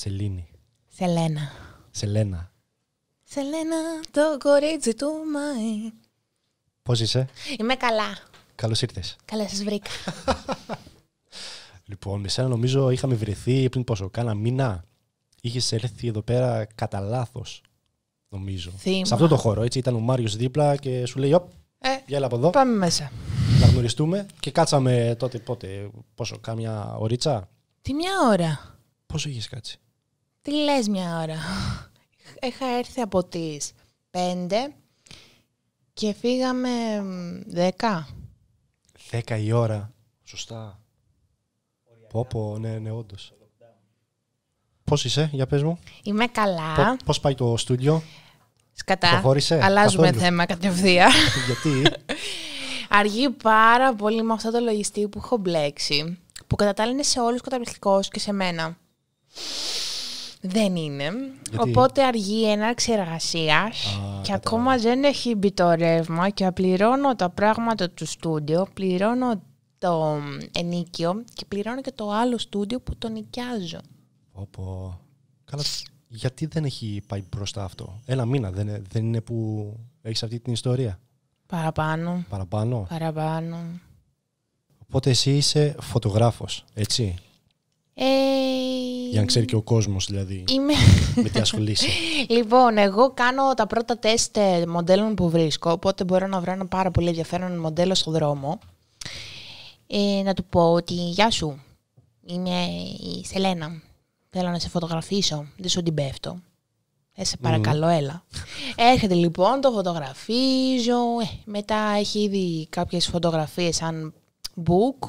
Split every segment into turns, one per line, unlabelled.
Σελήνη.
Σελένα.
Σελένα.
Σελένα, το κορίτσι του Μάη. Πώς είσαι, Είμαι καλά. Καλώς ήρθες. Καλά σας βρήκα.
λοιπόν, εσένα νομίζω είχαμε βρεθεί πριν πόσο, κάνα μήνα. Είχες έρθει εδώ πέρα κατά λάθος. Νομίζω. Θύμα. Σε αυτό το χώρο, έτσι. Ήταν ο Μάριος δίπλα και σου λέει: Ωπ, ε, από εδώ. Πάμε μέσα. Να γνωριστούμε και κάτσαμε τότε πότε, πόσο, κάμια ωρίτσα.
Τι μια ώρα.
Πόσο είχες κάτσει.
Τι λες μια ώρα. Έχα έρθει από τις πέντε και φύγαμε δέκα.
Δέκα η ώρα. Σωστά. Πω πω, ναι, ναι, όντως. Πώς είσαι, για πες μου. Είμαι καλά. Πώς, πάει το στούντιο. Σκατά. Προχώρησε. Αλλάζουμε καθόλου. θέμα
κατευθείαν.
Γιατί.
Αργεί πάρα πολύ με αυτό το λογιστή που έχω μπλέξει. Που κατά τα άλλα είναι σε όλους καταπληκτικός και σε μένα. Δεν είναι. Οπότε αργεί η έναρξη εργασίας και ακόμα δεν έχει μπει το ρεύμα και πληρώνω τα πράγματα του στούντιο, πληρώνω το ενίκιο και πληρώνω και το άλλο στούντιο που το νοικιάζω.
Όπω. Καλά. Γιατί δεν έχει πάει μπροστά αυτό. Ένα μήνα δεν, δεν είναι που έχεις αυτή την ιστορία.
Παραπάνω. Παραπάνω. Παραπάνω.
Οπότε εσύ είσαι φωτογράφος, έτσι.
Ε, Για να ξέρει
και ο κόσμος, δηλαδή Είμαι... με τι ασχολείσαι.
λοιπόν, εγώ κάνω τα πρώτα τεστ ε, μοντέλων που βρίσκω, οπότε μπορώ να βρω ένα πάρα πολύ ενδιαφέρον μοντέλο στον δρόμο. Ε, να του πω ότι γεια σου, είμαι η Σελένα, θέλω να σε φωτογραφίσω, δεν σου την πέφτω. Ε, σε παρακαλώ, έλα. Έρχεται λοιπόν, το φωτογραφίζω. μετά έχει ήδη κάποιες φωτογραφίες σαν book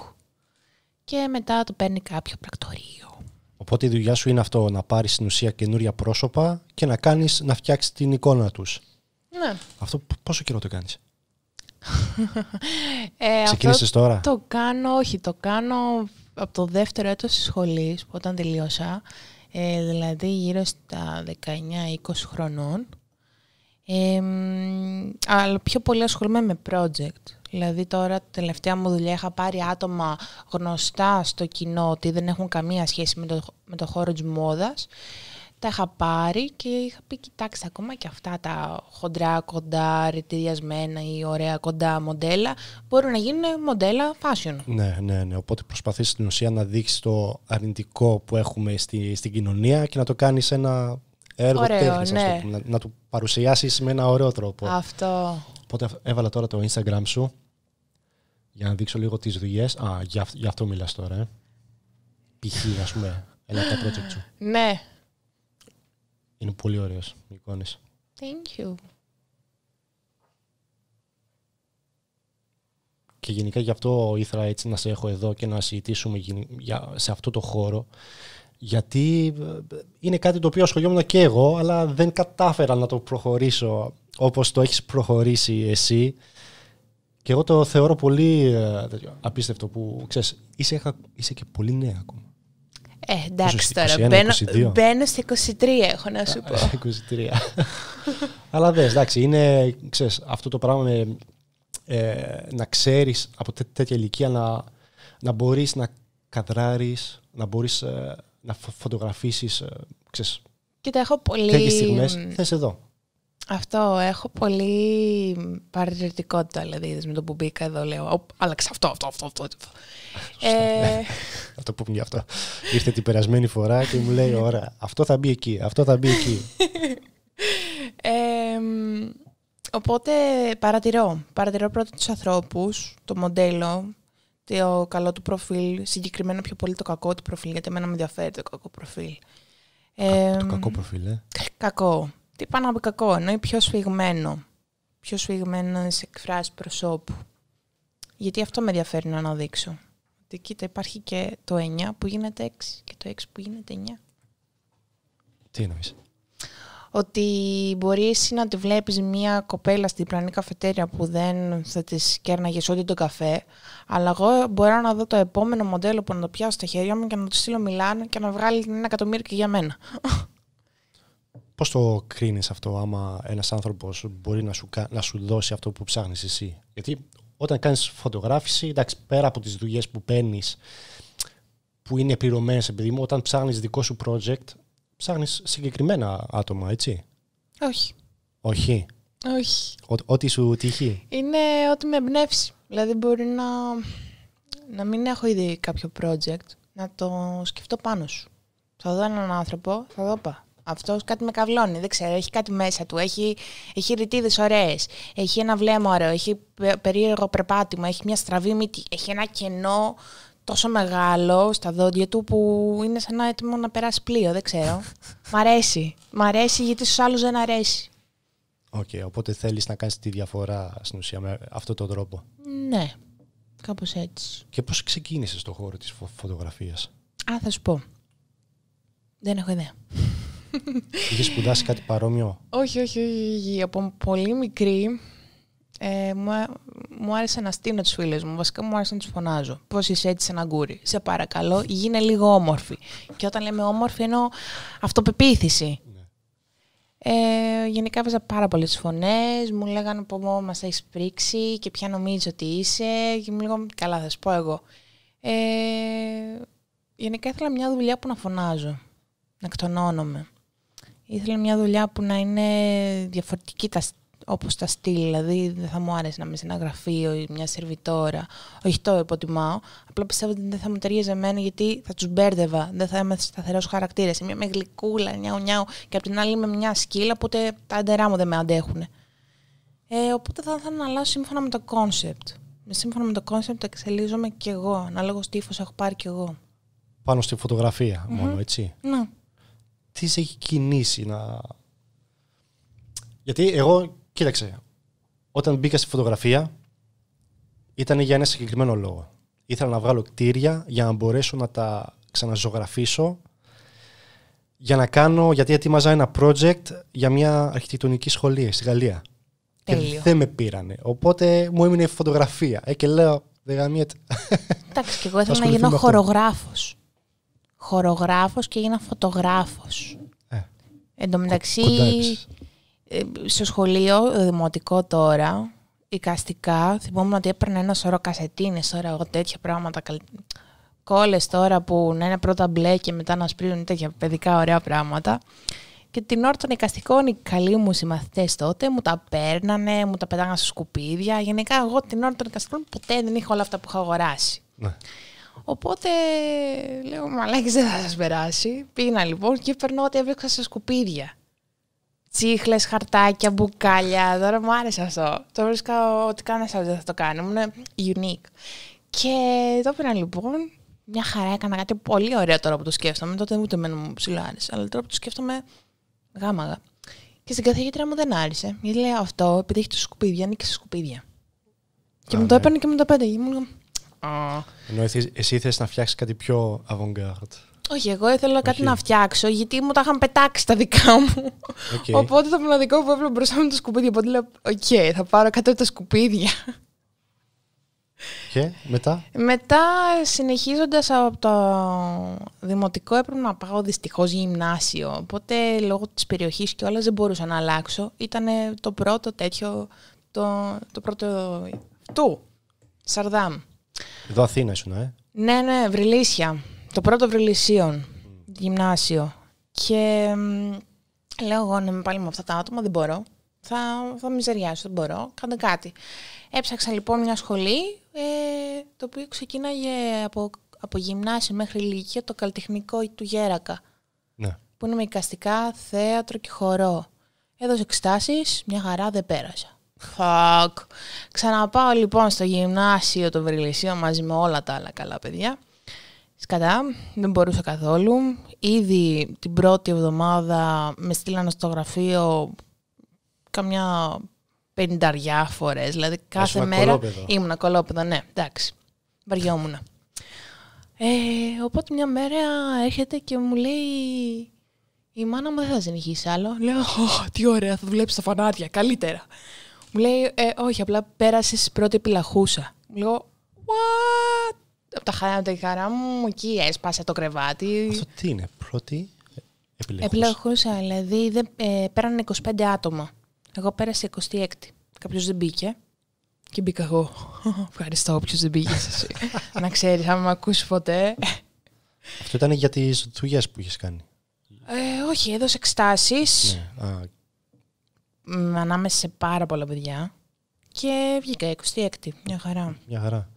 και μετά το παίρνει κάποιο πρακτορείο.
Οπότε η δουλειά σου είναι αυτό, να πάρεις στην ουσία καινούρια πρόσωπα και να κάνεις, να φτιάξεις την εικόνα τους. Ναι. Αυτό πόσο καιρό το κάνεις?
ε, αυτό τώρα? Το κάνω, όχι, το κάνω από το δεύτερο έτος της σχολής, όταν τελείωσα, ε, δηλαδή γύρω στα 19-20 χρονών. Ε, αλλά πιο πολύ ασχολούμαι με project. Δηλαδή τώρα τελευταία μου δουλειά είχα πάρει άτομα γνωστά στο κοινό ότι δεν έχουν καμία σχέση με το, με το χώρο της μόδας. Τα είχα πάρει και είχα πει κοιτάξτε ακόμα και αυτά τα χοντρά, κοντά, ρητηριασμένα ή ωραία κοντά μοντέλα μπορούν να γίνουν μοντέλα fashion.
Ναι, ναι, ναι. Οπότε προσπαθείς στην ουσία να δείξεις το αρνητικό που έχουμε στη, στην κοινωνία και να το κάνεις ένα έργο τέχνης, ναι. να, να του παρουσιάσεις με ένα ωραίο τρόπο.
Αυτό.
Οπότε έβαλα τώρα το Instagram σου για να δείξω λίγο τις δουλειές. Α, για, αυτό μιλάς τώρα, ε. Π.χ. ας πούμε, ένα από τα project σου. Ναι. Είναι πολύ ωραίος, οι εικόνες. Thank you. Και γενικά γι' αυτό ήθελα έτσι να σε έχω εδώ και να συζητήσουμε σε αυτό το χώρο γιατί ε, είναι κάτι το οποίο ασχολιόμουν και εγώ, αλλά δεν κατάφερα να το προχωρήσω όπως το έχεις προχωρήσει εσύ. Και εγώ το θεωρώ πολύ ε, απίστευτο που, ξέρεις, είσαι, είσαι και πολύ νέα ακόμα. Ε, εντάξει τώρα,
μπαίνω, 23 έχω να σου πω.
23. αλλά δες, εντάξει, είναι, ξέρεις, αυτό το πράγμα με, ε, να ξέρεις από τέτοια ηλικία να, να μπορείς να καδράρεις, να μπορείς ε, να φωτογραφίσεις, ε, ξέρεις,
Κοίτα, έχω πολύ... τέτοιες στιγμές, θες εδώ. Αυτό, έχω πολύ παρατηρητικότητα, δηλαδή, με το που μπήκα εδώ, λέω, άλλαξε αυτό, αυτό, αυτό, αυτό. ε...
αυτό ναι. που για αυτό. Ήρθε την περασμένη φορά και μου λέει, ωραία, αυτό θα μπει εκεί, αυτό θα μπει εκεί.
Ε, οπότε παρατηρώ, παρατηρώ πρώτα τους ανθρώπους το μοντέλο, το καλό του προφίλ, συγκεκριμένα πιο πολύ το κακό του προφίλ, γιατί εμένα με ενδιαφέρει το κακό προφίλ. ε, το κακό προφίλ, ε. Κακό. Τι πάνω από κακό, εννοεί πιο σφιγμένο. Πιο σφιγμένο σε εκφράσεις προσώπου. Γιατί αυτό με ενδιαφέρει να αναδείξω. Ότι κοίτα, υπάρχει και το 9 που γίνεται 6 και το 6 που γίνεται 9. Τι εννοείς ότι μπορείς εσύ να τη βλέπεις μια κοπέλα στην πλανή καφετέρια που δεν θα της κέρναγες ό,τι τον καφέ, αλλά εγώ μπορώ να δω το επόμενο μοντέλο που να το πιάσω στα χέρια μου και να το στείλω Μιλάνο και να βγάλει ένα εκατομμύριο και για μένα.
Πώς το κρίνεις αυτό άμα ένας άνθρωπος μπορεί να σου, να σου δώσει αυτό που ψάχνεις εσύ. Γιατί όταν κάνεις φωτογράφηση, εντάξει, πέρα από τις δουλειές που παίρνεις που είναι πληρωμένες, επειδή μου, όταν ψάχνεις δικό σου project, ψάχνεις συγκεκριμένα άτομα, έτσι. Όχι. Όχι. Όχι. Ό,τι σου τύχει.
Είναι ό,τι με εμπνεύσει. Δηλαδή μπορεί να, να μην έχω ήδη κάποιο project, να το σκεφτώ πάνω σου. Θα δω έναν άνθρωπο, θα δω πα. Αυτός κάτι με καβλώνει, δεν ξέρω. Έχει κάτι μέσα του. Έχει, έχει ρητίδες ωραίες. Έχει ένα βλέμμα ωραίο. Έχει περίεργο περπάτημα. Έχει μια στραβή μύτη. Έχει ένα κενό τόσο μεγάλο στα δόντια του που είναι σαν να έτοιμο να περάσει πλοίο, δεν ξέρω. μ' αρέσει. Μ' αρέσει γιατί στους άλλους δεν αρέσει.
Οκ, οπότε θέλεις να κάνεις τη διαφορά στην ουσία με αυτόν τον τρόπο.
Ναι, κάπως έτσι.
Και πώς ξεκίνησες το χώρο της φωτογραφίας.
Α, θα σου πω. Δεν έχω ιδέα.
Είχες σπουδάσει κάτι παρόμοιο.
Όχι, όχι, όχι. Από πολύ μικρή ε, μου, μου άρεσε να στείλω του φίλου μου. Βασικά μου άρεσε να τους φωνάζω. Πώς είσαι έτσι ένα γκούρι, Σε παρακαλώ, γίνε λίγο όμορφη. Και όταν λέμε όμορφη, εννοώ αυτοπεποίθηση. Ναι. Ε, γενικά έβαζα πάρα πολλές φωνές. Μου λέγανε πω μας έχεις πρίξει και ποια νομίζεις ότι είσαι. Και μου λέγανε καλά, θα σου πω εγώ. Ε, γενικά ήθελα μια δουλειά που να φωνάζω. Να εκτονώνομαι. Ήθελα μια δουλειά που να είναι διαφορετική τα, Όπως τα στυλ, δηλαδή δεν θα μου άρεσε να είμαι σε ένα γραφείο ή μια σερβιτόρα. Όχι το υποτιμάω, απλά πιστεύω ότι δεν θα μου ταιριάζει εμένα γιατί θα τους μπέρδευα, δεν θα είμαι σταθερός χαρακτήρας, Είμαι με γλυκούλα, νιάου νιάου και απ' την άλλη είμαι μια σκύλα που ούτε τα έντερά μου δεν με αντέχουν. Ε, οπότε θα ήθελα να αλλάσω σύμφωνα με το κόνσεπτ. Σύμφωνα με το κόνσεπτ εξελίζομαι κι εγώ, ανάλογο τύφο έχω πάρει κι εγώ.
Πάνω στη φωτογραφια μόνο, έτσι. Ναι. Τι σε έχει κινήσει να... Γιατί εγώ Κοίταξε, όταν μπήκα στη φωτογραφία ήταν για ένα συγκεκριμένο λόγο. Ήθελα να βγάλω κτίρια για να μπορέσω να τα ξαναζωγραφίσω για να κάνω, γιατί ετοίμαζα ένα project για μια αρχιτεκτονική σχολή στη Γαλλία. Τέλειο. Και δεν με πήρανε. Οπότε μου έμεινε η φωτογραφία. Ε, και λέω, δεν γαμιέται.
Εντάξει, και εγώ ήθελα να γίνω χορογράφος. Χορογράφος και έγινα φωτογράφος. Ε, Εν τω μεταξύ, ε, στο σχολείο, δημοτικό τώρα, οικαστικά, θυμόμουν ότι έπαιρνα ένα σωρό κασετίνες τώρα, εγώ τέτοια πράγματα, κόλλες τώρα που να είναι πρώτα μπλε και μετά να σπρίζουν τέτοια παιδικά ωραία πράγματα. Και την ώρα των οικαστικών οι καλοί μου συμμαθητές τότε μου τα παίρνανε, μου τα πετάγανε στα σκουπίδια. Γενικά, εγώ την ώρα των οικαστικών ποτέ δεν είχα όλα αυτά που είχα αγοράσει. Ναι. Οπότε λέω: Μαλάκι, δεν θα σας περάσει. Πήγαινα λοιπόν και παίρνω ό,τι έβρεξα στα σκουπίδια τσίχλες, χαρτάκια, μπουκάλια. Τώρα μου άρεσε αυτό. Το βρίσκα ότι κανένας άλλος δεν θα το κάνει. Ήμουν unique. Και το έπαιρνα λοιπόν. Μια χαρά έκανα κάτι πολύ ωραίο τώρα που το σκέφτομαι. Τότε ούτε εμένα μου ψηλά άρεσε. Αλλά τώρα που το σκέφτομαι γάμαγα. Και στην καθηγήτρια μου δεν άρεσε. Γιατί λέει αυτό, επειδή έχει το σκουπίδια, ανήκει σκουπίδια. Και μου το ναι. έπαιρνε και με το πέντε. Ήμουν.
εσύ θες να φτιάξεις κάτι πιο avant-garde.
Όχι, εγώ ήθελα κάτι να φτιάξω, γιατί μου τα είχαν πετάξει τα δικά μου. Okay. Οπότε το μοναδικό που έβλεπα μπροστά μου ήταν σκουπίδια. Οπότε λέω: Οκ, θα πάρω κάτω τα σκουπίδια.
Και μετά.
Μετά, συνεχίζοντας από το δημοτικό, έπρεπε να πάω δυστυχώς γυμνάσιο. Οπότε λόγω της περιοχής και όλας δεν μπορούσα να αλλάξω. Ήταν το πρώτο τέτοιο. Το, πρώτο. Του. Σαρδάμ.
Εδώ Αθήνα ήσουν, ε.
Ναι, ναι, Βρυλίσια το πρώτο Βρυλισίον, γυμνάσιο. Και λέω εγώ να είμαι πάλι με αυτά τα άτομα, δεν μπορώ. Θα, θα μιζεριάσω, δεν μπορώ, κάντε κάτι. Έψαξα λοιπόν μια σχολή, ε, το οποίο ξεκίναγε από, από γυμνάσιο μέχρι ηλικία το καλλιτεχνικό του Γέρακα. Ναι. Που είναι με οικαστικά, θέατρο και χορό. Έδωσε εξτάσει, μια χαρά δεν πέρασα. Φακ. Ξαναπάω λοιπόν στο γυμνάσιο το Βρυλισίο μαζί με όλα τα άλλα καλά παιδιά. Σκατά, δεν μπορούσα καθόλου. Ήδη την πρώτη εβδομάδα με στείλανε στο γραφείο καμιά πενταριά φορές. Δηλαδή κάθε μέρα κολόπεδο. ήμουνα κολόπεδο, ναι, εντάξει. Βαριόμουν. Ε, οπότε μια μέρα έρχεται και μου λέει η μάνα μου δεν θα συνεχίσει άλλο. Λέω, τι ωραία, θα δουλέψει τα φανάρια, καλύτερα. Μου λέει, ε, όχι, απλά πέρασες πρώτη επιλαχούσα. λέω, what? από τα χαρά, χαρά μου, εκεί έσπασα το κρεβάτι. Αυτό
τι είναι, πρώτη επιλογή.
Επιλογούσα, δηλαδή πέραν ε, 25 άτομα. Εγώ πέρασα 26. Κάποιος δεν μπήκε. Και μπήκα εγώ. Ευχαριστώ όποιος δεν πήγε. να ξέρεις, θα με ακούσεις ποτέ.
Αυτό ήταν για τις δουλειές που είχες κάνει.
Ε, όχι, έδωσε εξτάσει. Ναι, ανάμεσα σε πάρα πολλά παιδιά. Και βγήκα Μια χαρά.
Μια χαρά.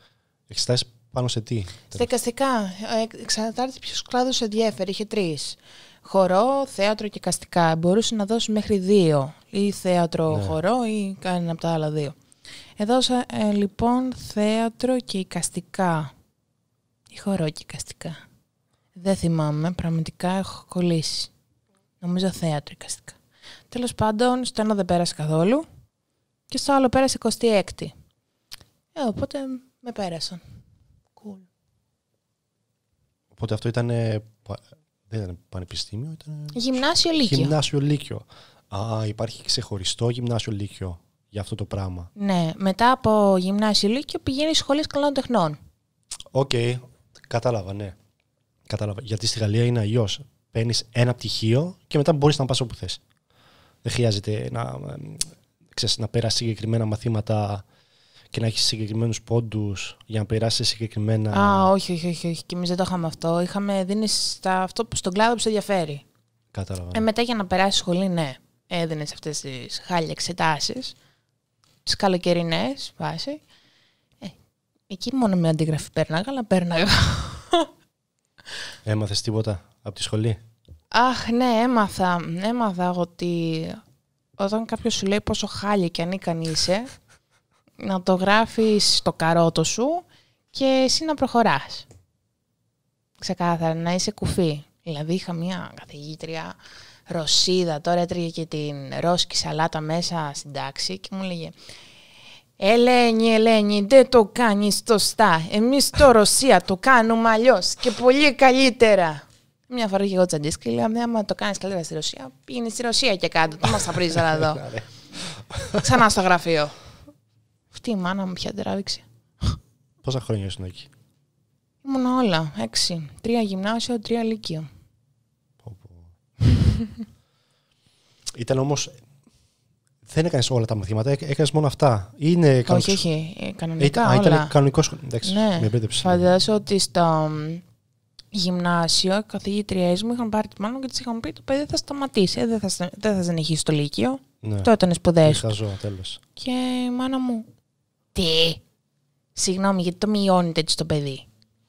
Εξτάσει πάνω σε τι. Στα
εικαστικά. Ε, εξαρτάται ποιος κλάδου ενδιαφέρει. Είχε τρεις. Χορό, θέατρο και καστικά. Μπορούσε να δώσει μέχρι δύο. Ή θέατρο, ναι. χορό ή κανένα από τα άλλα δύο. Έδωσα ε, λοιπόν θέατρο και καστικα Ή χορό και καστικά. Δεν θυμάμαι. Πραγματικά έχω κολλήσει. Νομίζω θέατρο θέατρο-εικαστικά. Τέλος πάντων, στο ένα δεν πέρασε καθόλου και στο άλλο πέρασε Ε, οπότε με πέρασαν.
Οπότε αυτό ήταν. Ε, δεν ήταν πανεπιστήμιο, ήταν. Γυμνάσιο Λύκειο. Γυμνάσιο Λύκειο. Α, υπάρχει ξεχωριστό γυμνάσιο Λύκειο για αυτό το πράγμα.
Ναι, μετά από γυμνάσιο Λύκειο πηγαίνει σχολή καλών τεχνών.
Οκ, κατάλαβα, ναι. Κατάλαβα. Γιατί στη Γαλλία είναι αλλιώς. Παίρνεις ένα πτυχίο και μετά μπορείς να πας όπου θες. Δεν χρειάζεται να, ε, ξέρεις, να πέρασεις συγκεκριμένα μαθήματα και να έχεις συγκεκριμένους πόντους για να περάσεις συγκεκριμένα.
Α, όχι, όχι, όχι. όχι. Και εμείς δεν το είχαμε αυτό. Είχαμε δίνεις αυτό που στον κλάδο που σε ενδιαφέρει.
Κατάλαβα. Ε, μετά
για να περάσεις σχολή, ναι. Έδινες αυτές τις χάλια εξετάσεις. Τις καλοκαιρινές, βάση. Ε, εκεί μόνο με αντίγραφη πέρναγα, αλλά πέρναγα.
Έμαθες τίποτα από τη σχολή.
Αχ, ναι, έμαθα. Έμαθα ότι όταν κάποιος σου λέει πόσο χάλι και είσαι, να το γράφεις στο καρότο σου και εσύ να προχωράς. Ξεκάθαρα, να είσαι κουφή. Δηλαδή είχα μια καθηγήτρια Ρωσίδα, τώρα έτρεγε και την Ρώσκη σαλάτα μέσα στην τάξη και μου λέγε Ελένη, Ελένη, δεν το κάνεις στά, Εμεί το Ρωσία το κάνουμε αλλιώς και πολύ καλύτερα. Μια φορά και εγώ τσαντίσκη, και λέω: Άμα το κάνεις καλύτερα στη Ρωσία, πήγαινε στη Ρωσία και κάτω. Το μα τα να εδώ. Ξανά στο γραφείο αυτή η μάνα μου πια τράβηξε.
Πόσα χρόνια ήσουν εκεί.
Ήμουν όλα. Έξι. Τρία γυμνάσιο, τρία λύκειο.
Ήταν όμως... Δεν έκανες όλα τα μαθήματα, έκανες μόνο αυτά. Είναι κανονικό. Όχι, όχι.
Ε, κανονικά. ήταν
κανονικός. Εντάξει, ναι. με «Φαντάζομαι
ότι στο γυμνάσιο, οι καθηγήτριέ μου είχαν πάρει τη μάνα και της είχαν πει: Το παιδί θα σταματήσει. Ε, δεν θα, θα συνεχίσει το Λύκειο. Ναι. ήταν σπουδαίο. Και η μάνα μου, τι. Συγγνώμη, γιατί το μειώνετε έτσι το παιδί.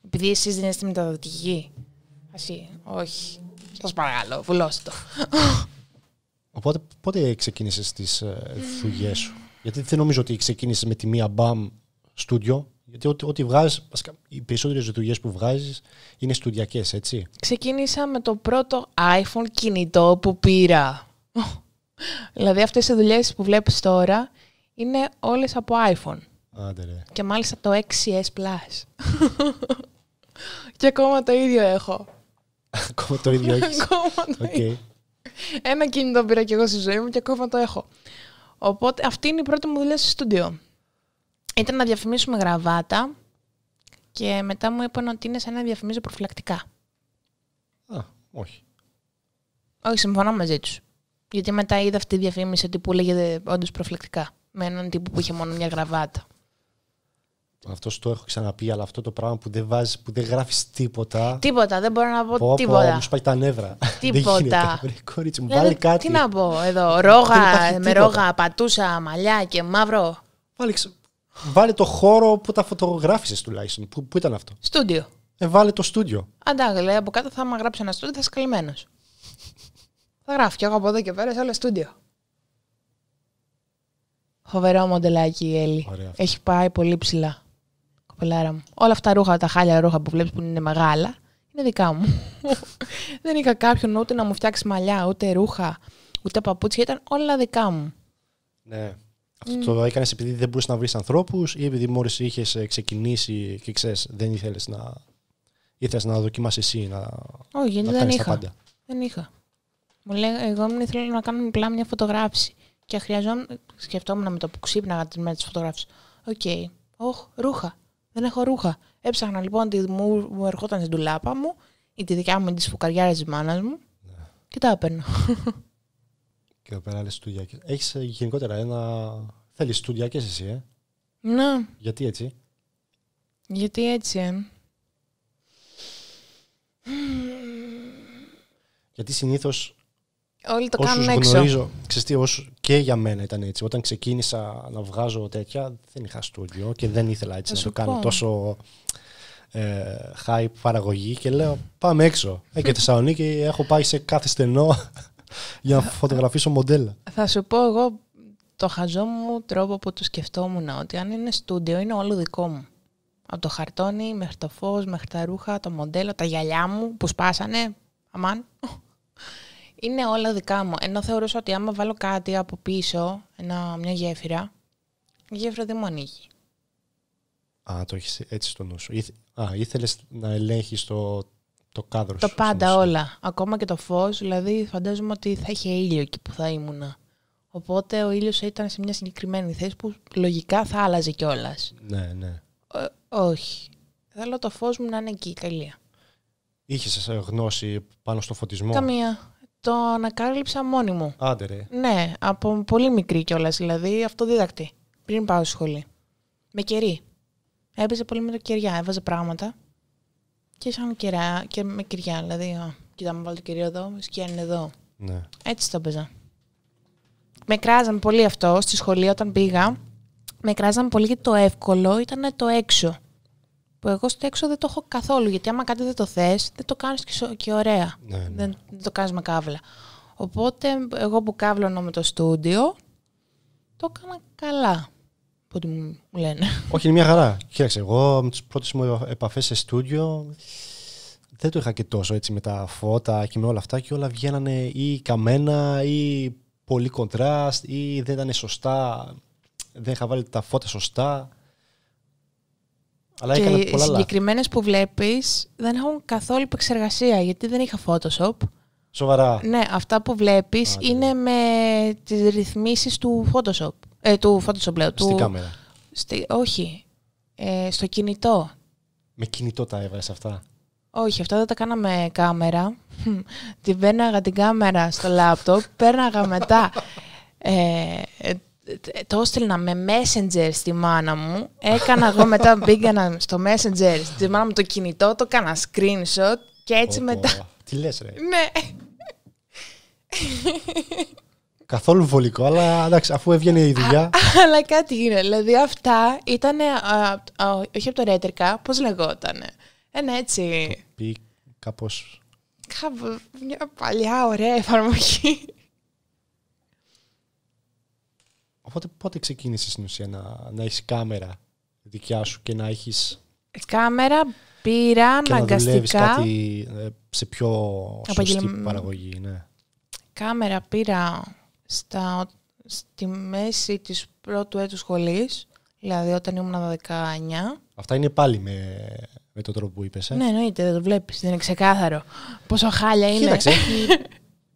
Επειδή εσείς δεν είστε μεταδοτικοί. Ασύ, όχι. Σας παρακαλώ, βουλώστε
το. Οπότε πότε ξεκίνησες τις ε, δουλειές σου, Γιατί δεν νομίζω ότι ξεκίνησες με τη μία μπαμ στούντιο. Γιατί ό,τι, ό,τι βγάζεις, οι περισσότερες δουλειές που βγάζεις είναι στουδιακέ, έτσι.
Ξεκίνησα με το πρώτο iPhone κινητό που πήρα. δηλαδή, αυτές οι δουλειές που βλέπεις τώρα είναι όλες από iPhone. Και μάλιστα το 6S Plus. και ακόμα το ίδιο έχω.
ακόμα το ίδιο έχεις. ακόμα το
Ένα κινητό πήρα και εγώ στη ζωή μου και ακόμα το έχω. Οπότε αυτή είναι η πρώτη μου δουλειά στο στούντιο. Ήταν να διαφημίσουμε γραβάτα και μετά μου είπαν ότι είναι σαν να διαφημίζω προφυλακτικά.
Α, όχι.
Όχι, συμφωνώ μαζί τους. Γιατί μετά είδα αυτή τη διαφήμιση ότι που λέγεται όντως προφυλακτικά. Με έναν τύπο που είχε μόνο μια γραβάτα.
Αυτός το έχω ξαναπεί, αλλά αυτό το πράγμα που δεν βάζεις, που δεν γράφεις τίποτα.
Τίποτα, δεν μπορώ να πω, πω τίποτα. Μου
σπάει τα νεύρα. Τίποτα. δεν κορίτσι μου, ε, βάλει κάτι. Τι
να πω εδώ, ρόγα, με ρόγα, πατούσα, μαλλιά και
μαύρο. Βάλε, το χώρο που τα φωτογράφησες τουλάχιστον. Πού, πού ήταν αυτό. Στούντιο. Ε, βάλε το στούντιο.
Αντάγκλε, από κάτω θα γράψει ένα στούντιο θα είσαι καλυμμένος. θα γράφει κι εγώ από εδώ και πέρα σε άλλο στούντιο. Φοβερό μοντελάκι η Έλλη. Έχει πάει πολύ ψηλά κοπελάρα μου. Όλα αυτά ρούχα, τα χάλια ρούχα που βλέπεις που είναι μεγάλα, είναι δικά μου. δεν είχα κάποιον ούτε να μου φτιάξει μαλλιά, ούτε ρούχα, ούτε παπούτσια. Ήταν όλα δικά μου. Ναι. Αυτό το
έκανες επειδή δεν μπορούσες να βρεις ανθρώπους ή επειδή μόλις είχες ε, ξεκινήσει και ξέρεις, δεν ήθελες να. Ήθελες να δοκιμάσεις εσύ να. Όχι, δεν είχα. πάντα.
Δεν είχα. Μου λέει, εγώ μην ήθελα να κάνω απλά μια φωτογράφηση. Και χρειαζόμουν, σκεφτόμουν με το που ξύπναγα τη τη φωτογράφηση. Οκ. Okay. Όχ, ρούχα. Δεν έχω ρούχα. Έψαχνα λοιπόν τη μου, ερχόταν στην τουλάπα μου ή τη δικιά μου της φουκαριάρα της μάνας μου ναι. και τα έπαιρνα.
Και εδώ πέρα άλλε στουδιακέ. Έχεις ε, γενικότερα ένα. Θέλεις στουδιακέ εσύ, ε. Ναι. Γιατί έτσι.
Γιατί έτσι, ε.
Γιατί συνήθως. Όλοι το κάνουν έξω. Ξέρεις τι, και για μένα ήταν έτσι. Όταν ξεκίνησα να βγάζω τέτοια, δεν είχα στούντιο και δεν ήθελα έτσι να το κάνω τόσο ε, hype παραγωγή και λέω πάμε έξω. Ε, και έχω πάει σε κάθε στενό για να φωτογραφίσω μοντέλα.
Θα σου πω εγώ το χαζό μου τρόπο που το σκεφτόμουν ότι αν είναι στούντιο είναι όλο δικό μου. Από το χαρτόνι μέχρι το φως, μέχρι τα ρούχα, το μοντέλο, τα γυαλιά μου που σπάσανε, αμάν είναι όλα δικά μου. Ενώ θεωρούσα ότι άμα βάλω κάτι από πίσω, ένα, μια γέφυρα, η γέφυρα δεν μου ανοίγει.
Α, το έχεις έτσι στο νου σου. Α, ήθελες να ελέγχεις το, το κάδρο το σου. Το πάντα
όλα. Ακόμα και το φως, δηλαδή φαντάζομαι ότι θα είχε ήλιο εκεί που θα ήμουν. Οπότε ο ήλιος ήταν σε μια συγκεκριμένη θέση που λογικά θα άλλαζε κιόλας. Ναι, ναι. Ό, ε, όχι. Θέλω το φως μου να είναι εκεί, τελεία.
Είχες γνώση πάνω στο φωτισμό.
Καμία το ανακάλυψα μόνη μου. Άντε Ναι, από πολύ μικρή κιόλας, δηλαδή αυτοδίδακτη. Πριν πάω στη σχολή. Με κερί. Έπαιζε πολύ με το κεριά, έβαζε πράγματα. Και σαν κερά, και με κεριά, δηλαδή. Α, κοίτα, μου βάλω το κερί εδώ, σκιάνει εδώ. Ναι. Έτσι το έπαιζα. Με κράζαν πολύ αυτό στη σχολή όταν πήγα. Με κράζαν πολύ γιατί το εύκολο ήταν το έξω. Που εγώ στο έξω δεν το έχω καθόλου. Γιατί άμα κάτι δεν το θες, δεν το κάνεις και ωραία. Ναι, ναι. Δεν, το κάνεις με κάβλα. Οπότε εγώ που κάβλωνω με το στούντιο, το έκανα καλά. Που μου λένε.
Όχι, είναι μια χαρά. Κοίταξε, εγώ με τις πρώτες μου επαφές σε στούντιο δεν το είχα και τόσο έτσι με τα φώτα και με όλα αυτά και όλα βγαίνανε ή καμένα ή πολύ κοντράστ ή δεν ήταν σωστά, δεν είχα βάλει τα φώτα σωστά. Αλλά και οι συγκεκριμένες που βλέπεις
δεν έχουν καθόλου επεξεργασία γιατί δεν είχα Photoshop. Σοβαρά. Ναι, αυτά που βλέπεις είναι με τις ρυθμίσεις του Photoshop. Ε, του Photoshop λέω. Στην κάμερα. Όχι. Ε, στο κινητό.
Με κινητό τα έβαλες αυτά.
Όχι, αυτά δεν τα κάναμε κάμερα. Την παίρναγα την κάμερα στο λάπτοπ, πέρναγα μετά ε, ε, ε, το έστειλνα με Messenger στη μάνα μου. Έκανα εγώ μετά μπήκα στο Messenger στη μάνα μου το κινητό, το έκανα screenshot και έτσι μετά. Τι λες ρε. Ναι.
Καθόλου βολικό, αλλά εντάξει, αφού έβγαινε η δουλειά.
αλλά κάτι γίνεται. Δηλαδή αυτά ήταν. Όχι από το Ρέτρικα, πώς λεγόταν. Ένα ε, έτσι.
Πει κάπω.
μια παλιά ωραία εφαρμογή.
πότε, πότε ξεκίνησες στην ουσία να, να έχεις κάμερα δικιά σου και να έχεις.
Ε, κάμερα πήρα αναγκαστικά. Να
κάτι ε, σε πιο σωστή παραγωγή, ναι.
Κάμερα πήρα στα, στη μέση της πρώτου έτους σχολής, δηλαδή όταν ήμουν 19.
Αυτά είναι πάλι με, με τον τρόπο που είπες, ε? Ναι,
εννοείται, δεν το βλέπεις, δεν είναι ξεκάθαρο. Πόσο χάλια είναι. Κοίταξε, έχει,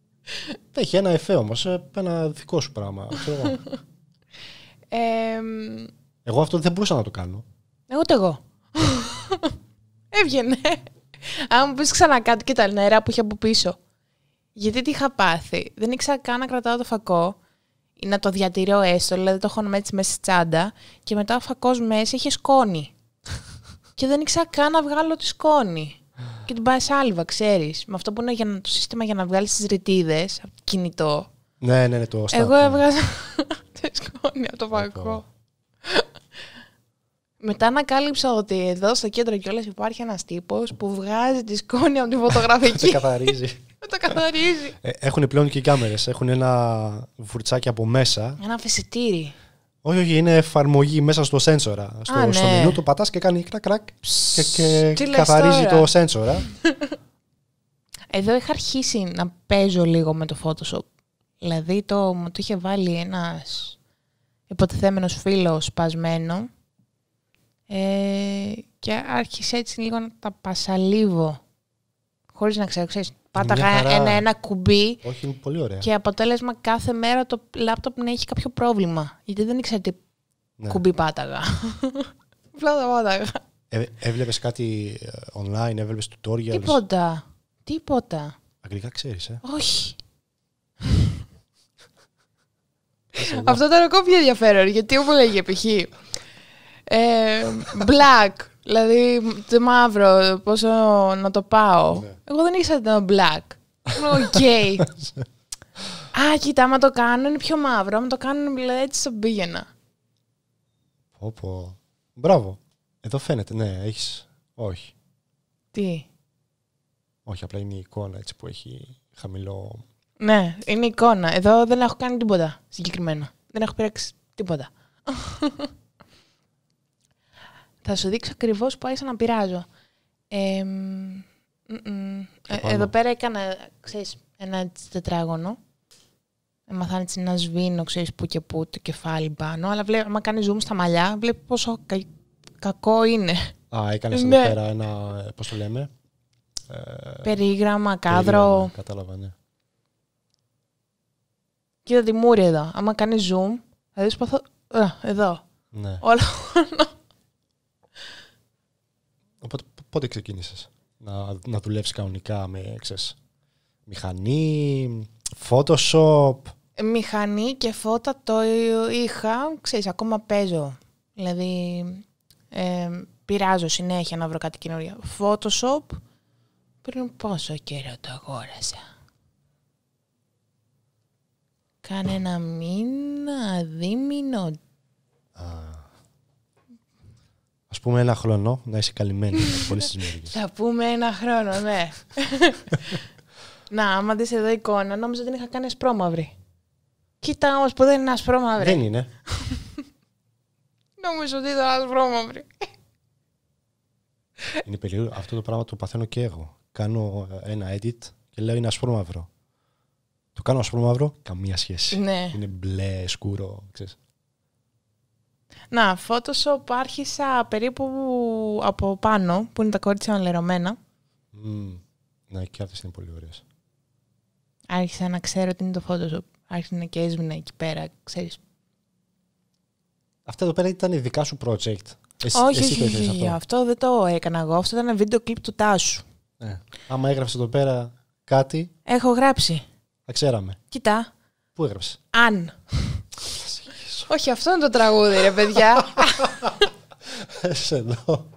έχει ένα εφέ όμως, ε, ένα δικό σου πράγμα. Ε, εγώ αυτό δεν μπορούσα να το κάνω.
Εγώ ούτε εγώ. Έβγαινε. Αν μου πεις ξανά κάτι και τα νερά που είχε από πίσω. Γιατί τι είχα πάθει. Δεν ήξερα καν να κρατάω το φακό ή να το διατηρώ έστω, δηλαδή το έχω έτσι μέσα στη τσάντα και μετά ο φακός μέσα είχε σκόνη. και δεν ήξερα καν να βγάλω τη σκόνη. Και την πάει άλλα, ξέρεις. Με αυτό που είναι το σύστημα για να βγάλεις τις ρητίδες από
το κινητό. Ναι, ναι, ναι, το Εγώ έβγαζα
τη σκόνη από το φακό Μετά ανακάλυψα ότι εδώ στο κέντρο κιόλας υπάρχει ένας τύπος που βγάζει τη σκόνη από τη
φωτογραφική. Το καθαρίζει.
Το ε, καθαρίζει.
Έχουν πλέον και οι κάμερες. Έχουν ένα βουρτσάκι από μέσα. Ένα φυσιτήρι. Όχι, όχι, είναι εφαρμογή μέσα στο σένσορα. Στο, Α, ναι. στο το πατάς και κάνει κρακ κρακ και, καθαρίζει το σένσορα.
Εδώ είχα αρχίσει να παίζω λίγο με το Photoshop. Δηλαδή το, μου το είχε βάλει ένας υποτιθέμενος φίλος σπασμένο ε, και άρχισε έτσι λίγο να τα πασαλίβω χωρίς να ξέρω, ξέρεις, πάταγα ένα, ένα κουμπί Όχι, πολύ ωραία. και αποτέλεσμα κάθε μέρα το λάπτοπ να έχει κάποιο πρόβλημα γιατί δεν ήξερα τι ναι. κουμπί πάταγα. Απλά τα πάταγα.
Ε, έβλεπες κάτι ε, online, έβλεπες tutorials. Τίποτα.
Τίποτα.
Αγγλικά ξέρεις, ε.
Όχι. Αυτό ήταν ακόμα πιο ενδιαφέρον, γιατί μου λέγει π.χ. Ε, black, δηλαδή το μαύρο, πόσο να το πάω. Ναι. Εγώ δεν ήξερα το black. Οκ. Α, κοίτα, άμα το κάνω είναι πιο μαύρο, άμα το κάνω είναι έτσι θα πήγαινα.
Πω Μπράβο. Εδώ φαίνεται, ναι, έχεις. Όχι. Τι. Όχι, απλά είναι η εικόνα έτσι που έχει χαμηλό
ναι, είναι εικόνα. Εδώ δεν έχω κάνει τίποτα συγκεκριμένα. Δεν έχω πειράξει τίποτα. Θα σου δείξω ακριβώς που άρχισα να πειράζω. Ε, εδώ πέρα έκανα, ξέρεις, ένα τετράγωνο. Ε, μαθάνε έτσι να σβήνω, που και που το κεφάλι πάνω. Αλλά βλέπω, άμα κάνεις zoom στα μαλλιά, βλέπεις πόσο κακό είναι. Α,
έκανες ε, εδώ ναι. πέρα ένα, πώς το λέμε. περίγραμμα, κάδρο. κατάλαβα, ναι
κοίτα τη Μούρια εδώ. Άμα κάνει zoom, θα δεις παθώ... εδώ. Ναι. όλο!
Οπότε πότε ξεκίνησες να, να δουλεύεις κανονικά με ξέρεις, μηχανή, Photoshop.
Ε, μηχανή και φώτα το είχα, ξέρεις, ακόμα παίζω. Δηλαδή, ε, πειράζω συνέχεια να βρω κάτι καινούργιο. Photoshop, πριν πόσο καιρό το αγόρασα. Κανένα μήνα, δίμηνο. Α,
ας πούμε ένα χρόνο, να είσαι καλυμμένη από
Θα πούμε ένα χρόνο, ναι. να, άμα δεις εδώ εικόνα, νόμιζα ότι δεν είχα κάνει σπρώμαυρη. Κοίτα όμως που δεν είναι ασπρόμαυρη. Δεν είναι. Νομίζω ότι ήταν ασπρόμαυρη.
Είναι περίεργο. Αυτό το πράγμα το παθαίνω και εγώ. Κάνω ένα edit και λέω είναι ασπρόμαυρο. Το κάνω ασπρό μαύρο, καμία σχέση. Ναι. Είναι μπλε, σκούρο, ξέρεις.
Να, Photoshop άρχισα περίπου από πάνω, που είναι τα κόριτσια αναλερωμένα.
Mm. Ναι, και αυτές είναι πολύ ωραίες.
Άρχισα να ξέρω τι είναι το Photoshop. Άρχισα να και έσβηνα εκεί πέρα, ξέρεις.
Αυτά εδώ πέρα ήταν δικά σου project. Εσύ, όχι, εσύ αυτό.
αυτό δεν το έκανα εγώ. Αυτό ήταν ένα βίντεο κλιπ
του Τάσου. Ναι. Άμα έγραψε εδώ πέρα κάτι... Έχω γράψει. Τα ξέραμε. Κοιτά. Πού έγραψες.
Αν. Όχι, αυτό είναι το τραγούδι, ρε παιδιά.
Εδώ.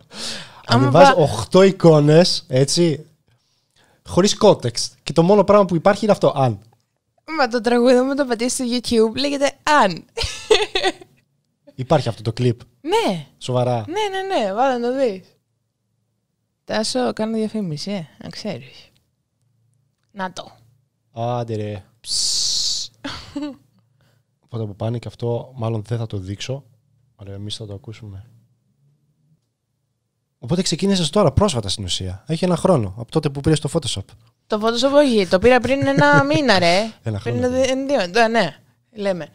Ανεβάζει 8 εικόνε, έτσι. Χωρί κότεξ. Και το μόνο πράγμα που υπάρχει είναι αυτό. Αν.
Μα το τραγούδι μου το πατήσει στο YouTube λέγεται Αν.
Υπάρχει αυτό το κλιπ. Ναι. Σοβαρά.
Ναι, ναι, ναι. Βάλε να το δει. Τάσο, κάνω διαφήμιση, ε, να ξέρει. Να το.
Άντε ρε. Οπότε Από πάνε και αυτό μάλλον δεν θα το δείξω, αλλά εμείς θα το ακούσουμε. Οπότε ξεκίνησε τώρα, πρόσφατα στην ουσία. Έχει ένα χρόνο, από τότε που πήρες το Photoshop.
Το Photoshop όχι, το πήρα πριν ένα μήνα ρε. Ένα χρόνο. Πριν δύο, ναι, ναι, λέμε.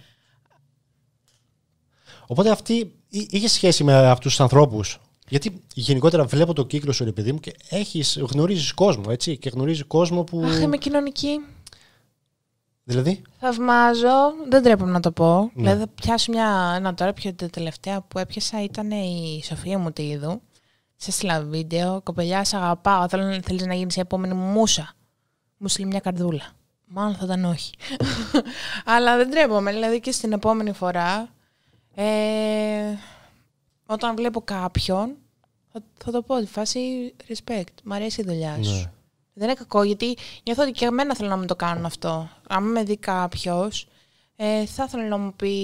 Οπότε αυτή είχε σχέση με αυτού του ανθρώπου. Γιατί γενικότερα βλέπω το κύκλο σου, ρε παιδί μου, και έχεις, γνωρίζεις κόσμο, έτσι, και γνωρίζει κόσμο που... Αχ, είμαι
κοινωνική. Δηλαδή. Θαυμάζω, δεν τρέπομαι να το πω. Ναι. Δηλαδή, θα πιάσω μια, ένα τώρα πιο τελευταία που έπιασα ήταν η Σοφία Μουτίδου. Σε στείλα βίντεο, κοπελιά, σ' αγαπάω. Θέλω να θέλεις να γίνεις η επόμενη μου μουσα. Μου στείλει μια καρδούλα. Μάλλον θα ήταν όχι. Αλλά δεν τρέπομαι. Δηλαδή και στην επόμενη φορά, ε, όταν βλέπω κάποιον, θα, το πω τη φάση respect. Μ' αρέσει η δουλειά σου. Ναι. Δεν είναι κακό, γιατί νιώθω ότι και εμένα θέλω να μου το κάνουν αυτό. Αν με δει κάποιος, ε, θα ήθελα να μου πει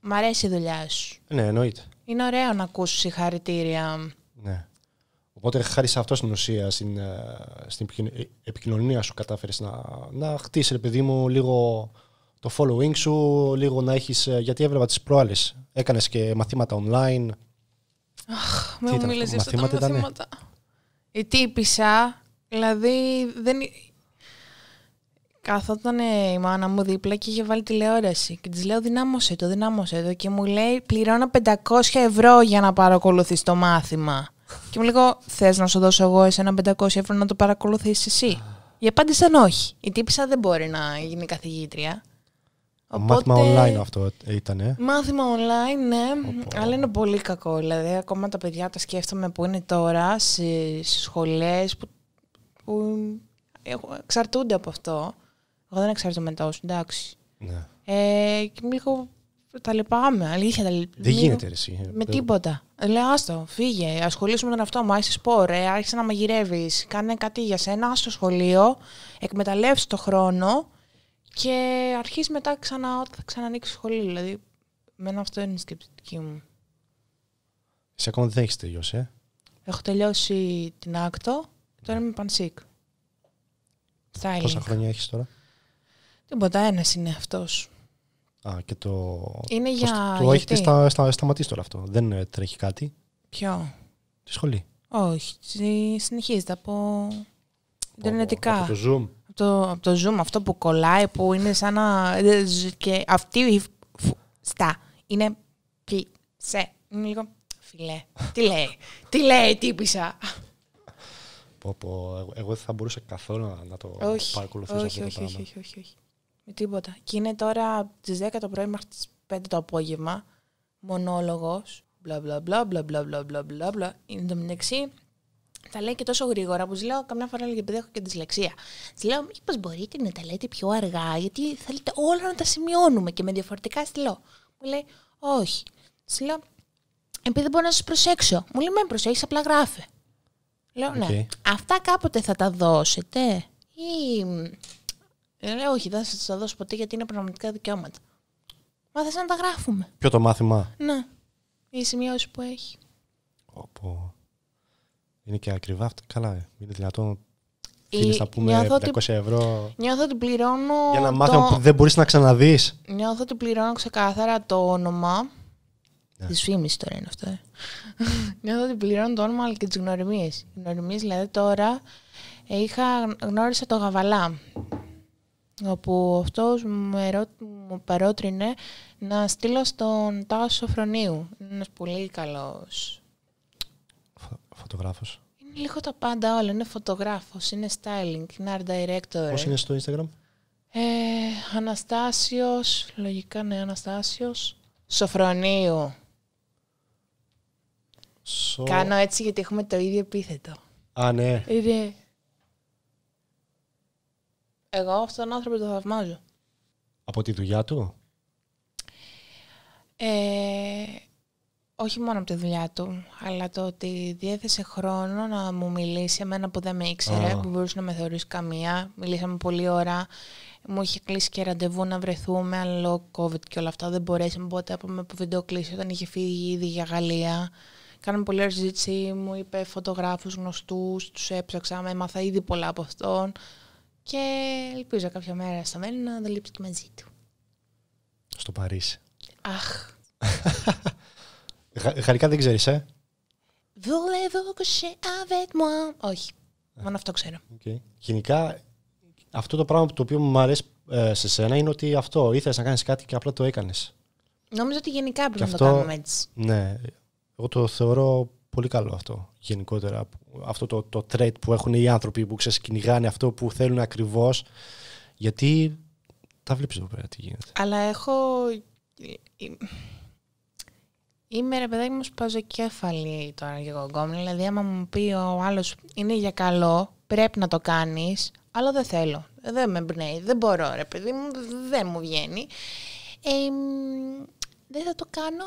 Μ' αρέσει η δουλειά σου. Ναι, εννοείται. Είναι ωραίο να ακούσει συγχαρητήρια.
Ναι. Οπότε χάρη σε αυτό στην ουσία, στην, ε, στην ε, επικοινωνία σου κατάφερες να, να χτίσεις, ρε παιδί μου, λίγο το following σου, λίγο να έχεις. Ε, γιατί έβλεπα τις προάλλες. έκανες και μαθήματα online. Αχ, με μου για αυτά τα μαθήματα.
Η τύπησα Δηλαδή, δεν... Καθόταν η μάνα μου δίπλα και είχε βάλει τηλεόραση. Και της λέω: Δυνάμωσε το, δυνάμωσε το. Και μου λέει: Πληρώνω 500 ευρώ για να παρακολουθείς το μάθημα. Και μου λέει, Θες να σου δώσω εγώ εσένα 500 ευρώ να το παρακολουθήσεις εσύ. Η απάντησαν, όχι. Η τύπησα δεν μπορεί να γίνει καθηγήτρια.
μάθημα online αυτό ήταν.
Μάθημα online, ναι. Αλλά είναι πολύ κακό. Δηλαδή, ακόμα τα παιδιά τα σκέφτομαι που είναι τώρα στι σχολές που εξαρτούνται από αυτό. Εγώ δεν εξαρτώμαι τόσο, εντάξει. Ναι. Ε, και λίγο τα λυπάμαι, αλήθεια. Τα λυπάμαι. Δεν γίνεται
εσύ. Με ε, τίποτα.
Ε, λέω, άστο, φύγε, ασχολήσου με τον αυτό μου, σπορ, άρχισε να μαγειρεύεις. Κάνε κάτι για σένα, στο σχολείο, εκμεταλλεύσει το χρόνο και αρχίζει μετά ξανά, όταν θα το σχολείο. Δηλαδή, εμένα αυτό είναι η σκεπτική μου.
Σε ακόμα δεν έχεις τελειώσει, ε?
Έχω τελειώσει την άκτο. Τώρα είμαι πανσίκ. Θα Πόσα
χρόνια έχεις τώρα?
Τίποτα, ένας είναι αυτός.
Α, και το... Είναι για... Το, το έχετε στα, σταματήσει τώρα αυτό. Δεν ε, τρέχει κάτι. Ποιο? Τη σχολή.
Όχι, συνεχίζεται από ιντερνετικά. Από το Zoom. Από το, από Zoom, αυτό που κολλάει, που είναι σαν να... Ε, και αυτή η... Στα. Είναι... Πι... Σε. Είναι λίγο... Φιλέ. Τι λέει. Τι λέει, τύπησα
πω, πω. Εγώ δεν θα μπορούσα καθόλου να, το όχι, παρακολουθήσω όχι, αυτό όχι, το πράγμα. Όχι,
όχι, όχι. τίποτα. Και είναι τώρα τι 10 το πρωί μέχρι τις 5 το απόγευμα. Μονόλογος. Μπλα μπλα μπλα μπλα μπλα μπλα μπλα μπλα. Είναι το μεταξύ. Τα λέει και τόσο γρήγορα που λέω καμιά φορά λέει, επειδή έχω και δυσλεξία. Της λέω, μήπως μπορείτε να τα λέτε πιο αργά, γιατί θέλετε όλα να τα σημειώνουμε και με διαφορετικά στυλό. Μου λέει, Όχι. Της λέω, επειδή μπορώ να σας προσέξω. Μου λέει, Με προσέχεις, απλά γράφει. Λέω, ναι. Αυτά κάποτε θα τα δώσετε ή... Ε, λέω, όχι, δεν θα σας τα δώσω ποτέ γιατί είναι πραγματικά δικαιώματα. θες να τα γράφουμε.
Ποιο το μάθημα.
Ναι. Η σημειώση που έχει.
Οπό. Είναι και ακριβά αυτά. Καλά, ε, είναι δυνατόν Φίλες, θα πούμε 500 ότι... ευρώ.
Νιώθω ότι πληρώνω. Για να μάθω που δεν
μπορείς να ξαναδείς.
Νιώθω ότι πληρώνω ξεκάθαρα το όνομα,
ναι. Τη φήμης τώρα είναι αυτό. Ε.
Νιώθω ότι πληρώνω το όνομα αλλά και τις γνωριμίες. Γνωριμίες, δηλαδή τώρα ε, είχα, γνώρισα το Γαβαλά. Όπου αυτός μου παρότρινε να στείλω στον Τάσο Φρονίου. Είναι ένας πολύ καλός.
Φωτογράφος. Φωτογράφος.
Είναι λίγο τα πάντα όλα. Είναι φωτογράφος, είναι styling, είναι art director. Πώς ε. είναι στο Instagram, ε, Αναστάσιος, λογικά ναι, αναστάσιος. Σοφρονίου. Κάνω έτσι γιατί έχουμε το ίδιο επίθετο. Α, ναι. Εγώ αυτόν τον άνθρωπο το θαυμάζω.
Από τη δουλειά του?
Ε, όχι μόνο από τη δουλειά του, αλλά το ότι διέθεσε χρόνο να μου μιλήσει εμένα που δεν με ήξερε, που μπορούσε να με θεωρήσει καμία. Μιλήσαμε πολλή ώρα. Μου είχε κλείσει και ραντεβού να βρεθούμε, αλλά λόγω COVID και όλα αυτά δεν μπορέσαμε. ποτέ από με από βίντεο όταν είχε φύγει ήδη για Γαλλία. Κάναμε πολλή συζήτηση, μου είπε φωτογράφους γνωστούς, τους έψαξα, έμαθα ήδη πολλά από αυτόν και ελπίζω κάποια μέρα στα μέλη να δουλέψω και μαζί του.
Στο Παρίσι. Αχ. Χαρικά, δεν ξέρεις, ε?
Δουλεύω κοσέ avec moi. Όχι, μόνο αυτό ξέρω.
Okay. Γενικά, αυτό το πράγμα το οποίο μου αρέσει ε, σε σένα είναι ότι αυτό, ήθελες να κάνεις κάτι και απλά το έκανες.
Νόμιζα ότι γενικά πρέπει να το κάνουμε έτσι.
Ναι, εγώ το θεωρώ πολύ καλό αυτό γενικότερα. Αυτό το, το trait που έχουν οι άνθρωποι που ξεσκυνηγάνε αυτό που θέλουν ακριβώς. Γιατί τα βλέπεις εδώ πέρα τι γίνεται.
Αλλά έχω... Είμαι ρε παιδάκι μου κέφαλη τώρα εγώ Δηλαδή άμα μου πει ο άλλος είναι για καλό, πρέπει να το κάνεις, αλλά δεν θέλω. Δεν με εμπνέει, δεν μπορώ ρε παιδί μου, δεν μου βγαίνει. δεν θα το κάνω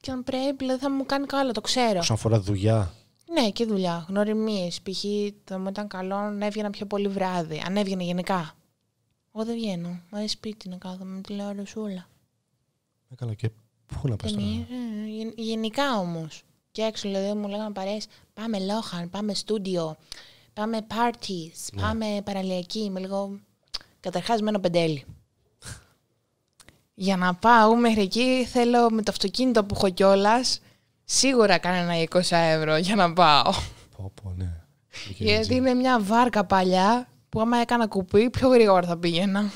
και αν πρέπει, δηλαδή θα μου κάνει καλό, το ξέρω. Όσον
αφορά δουλειά.
Ναι, και δουλειά. Γνωριμίες. Π.χ. θα μου ήταν καλό να έβγαινα πιο πολύ βράδυ. Αν έβγαινα γενικά. Εγώ δεν βγαίνω. Μου αρέσει σπίτι να κάθομαι με τηλεορασούλα.
Ε, καλά, και πού να πας τώρα.
γενικά όμως. Και έξω δηλαδή μου λέγανε παρέες, πάμε Λόχαν, πάμε στούντιο, πάμε parties, ναι. πάμε παραλιακή. Με λίγο. Καταρχάς μένω πεντέλη. Για να πάω μέχρι εκεί θέλω με το αυτοκίνητο που έχω κιόλας σίγουρα κανένα 20 ευρώ για να πάω. Πω, ναι. Γιατί είναι μια βάρκα παλιά που άμα έκανα κουπί πιο γρήγορα θα πήγαινα.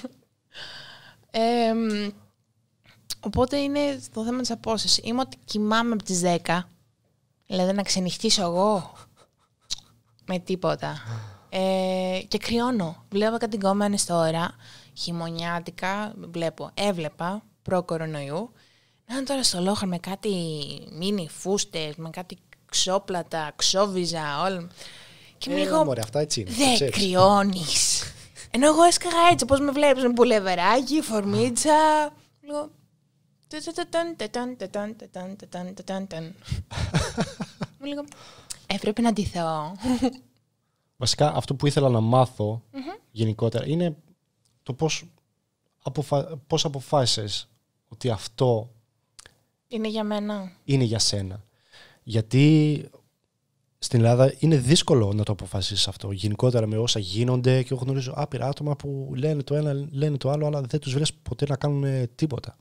οπότε είναι το θέμα της απόσταση. Είμαι ότι κοιμάμαι από τις 10. Δηλαδή να ξενυχτήσω εγώ με τίποτα. Ε, και κρυώνω. Βλέπω κάτι γκόμενες τώρα χειμωνιάτικα, βλέπω, έβλεπα προ-κορονοϊού, να είναι τώρα στο με κάτι μίνι φούστες, με κάτι ξόπλατα, ξόβιζα, όλα. Και ε, λίγο, αυτά
έτσι είναι, δεν
κρυώνεις. Ενώ εγώ έσκαγα έτσι, όπως με βλέπεις, με πουλεβεράκι, φορμίτσα, λίγο... Μου έπρεπε να ντυθώ.
Βασικά, αυτό που ήθελα να μάθω γενικότερα είναι το πώς, αποφα... πώς αποφάσισες ότι αυτό
είναι για μένα.
Είναι για σένα. Γιατί στην Ελλάδα είναι δύσκολο να το αποφασίσεις αυτό. Γενικότερα με όσα γίνονται και εγώ γνωρίζω άπειρα άτομα που λένε το ένα, λένε το άλλο, αλλά δεν τους βρες ποτέ να κάνουν ε, τίποτα.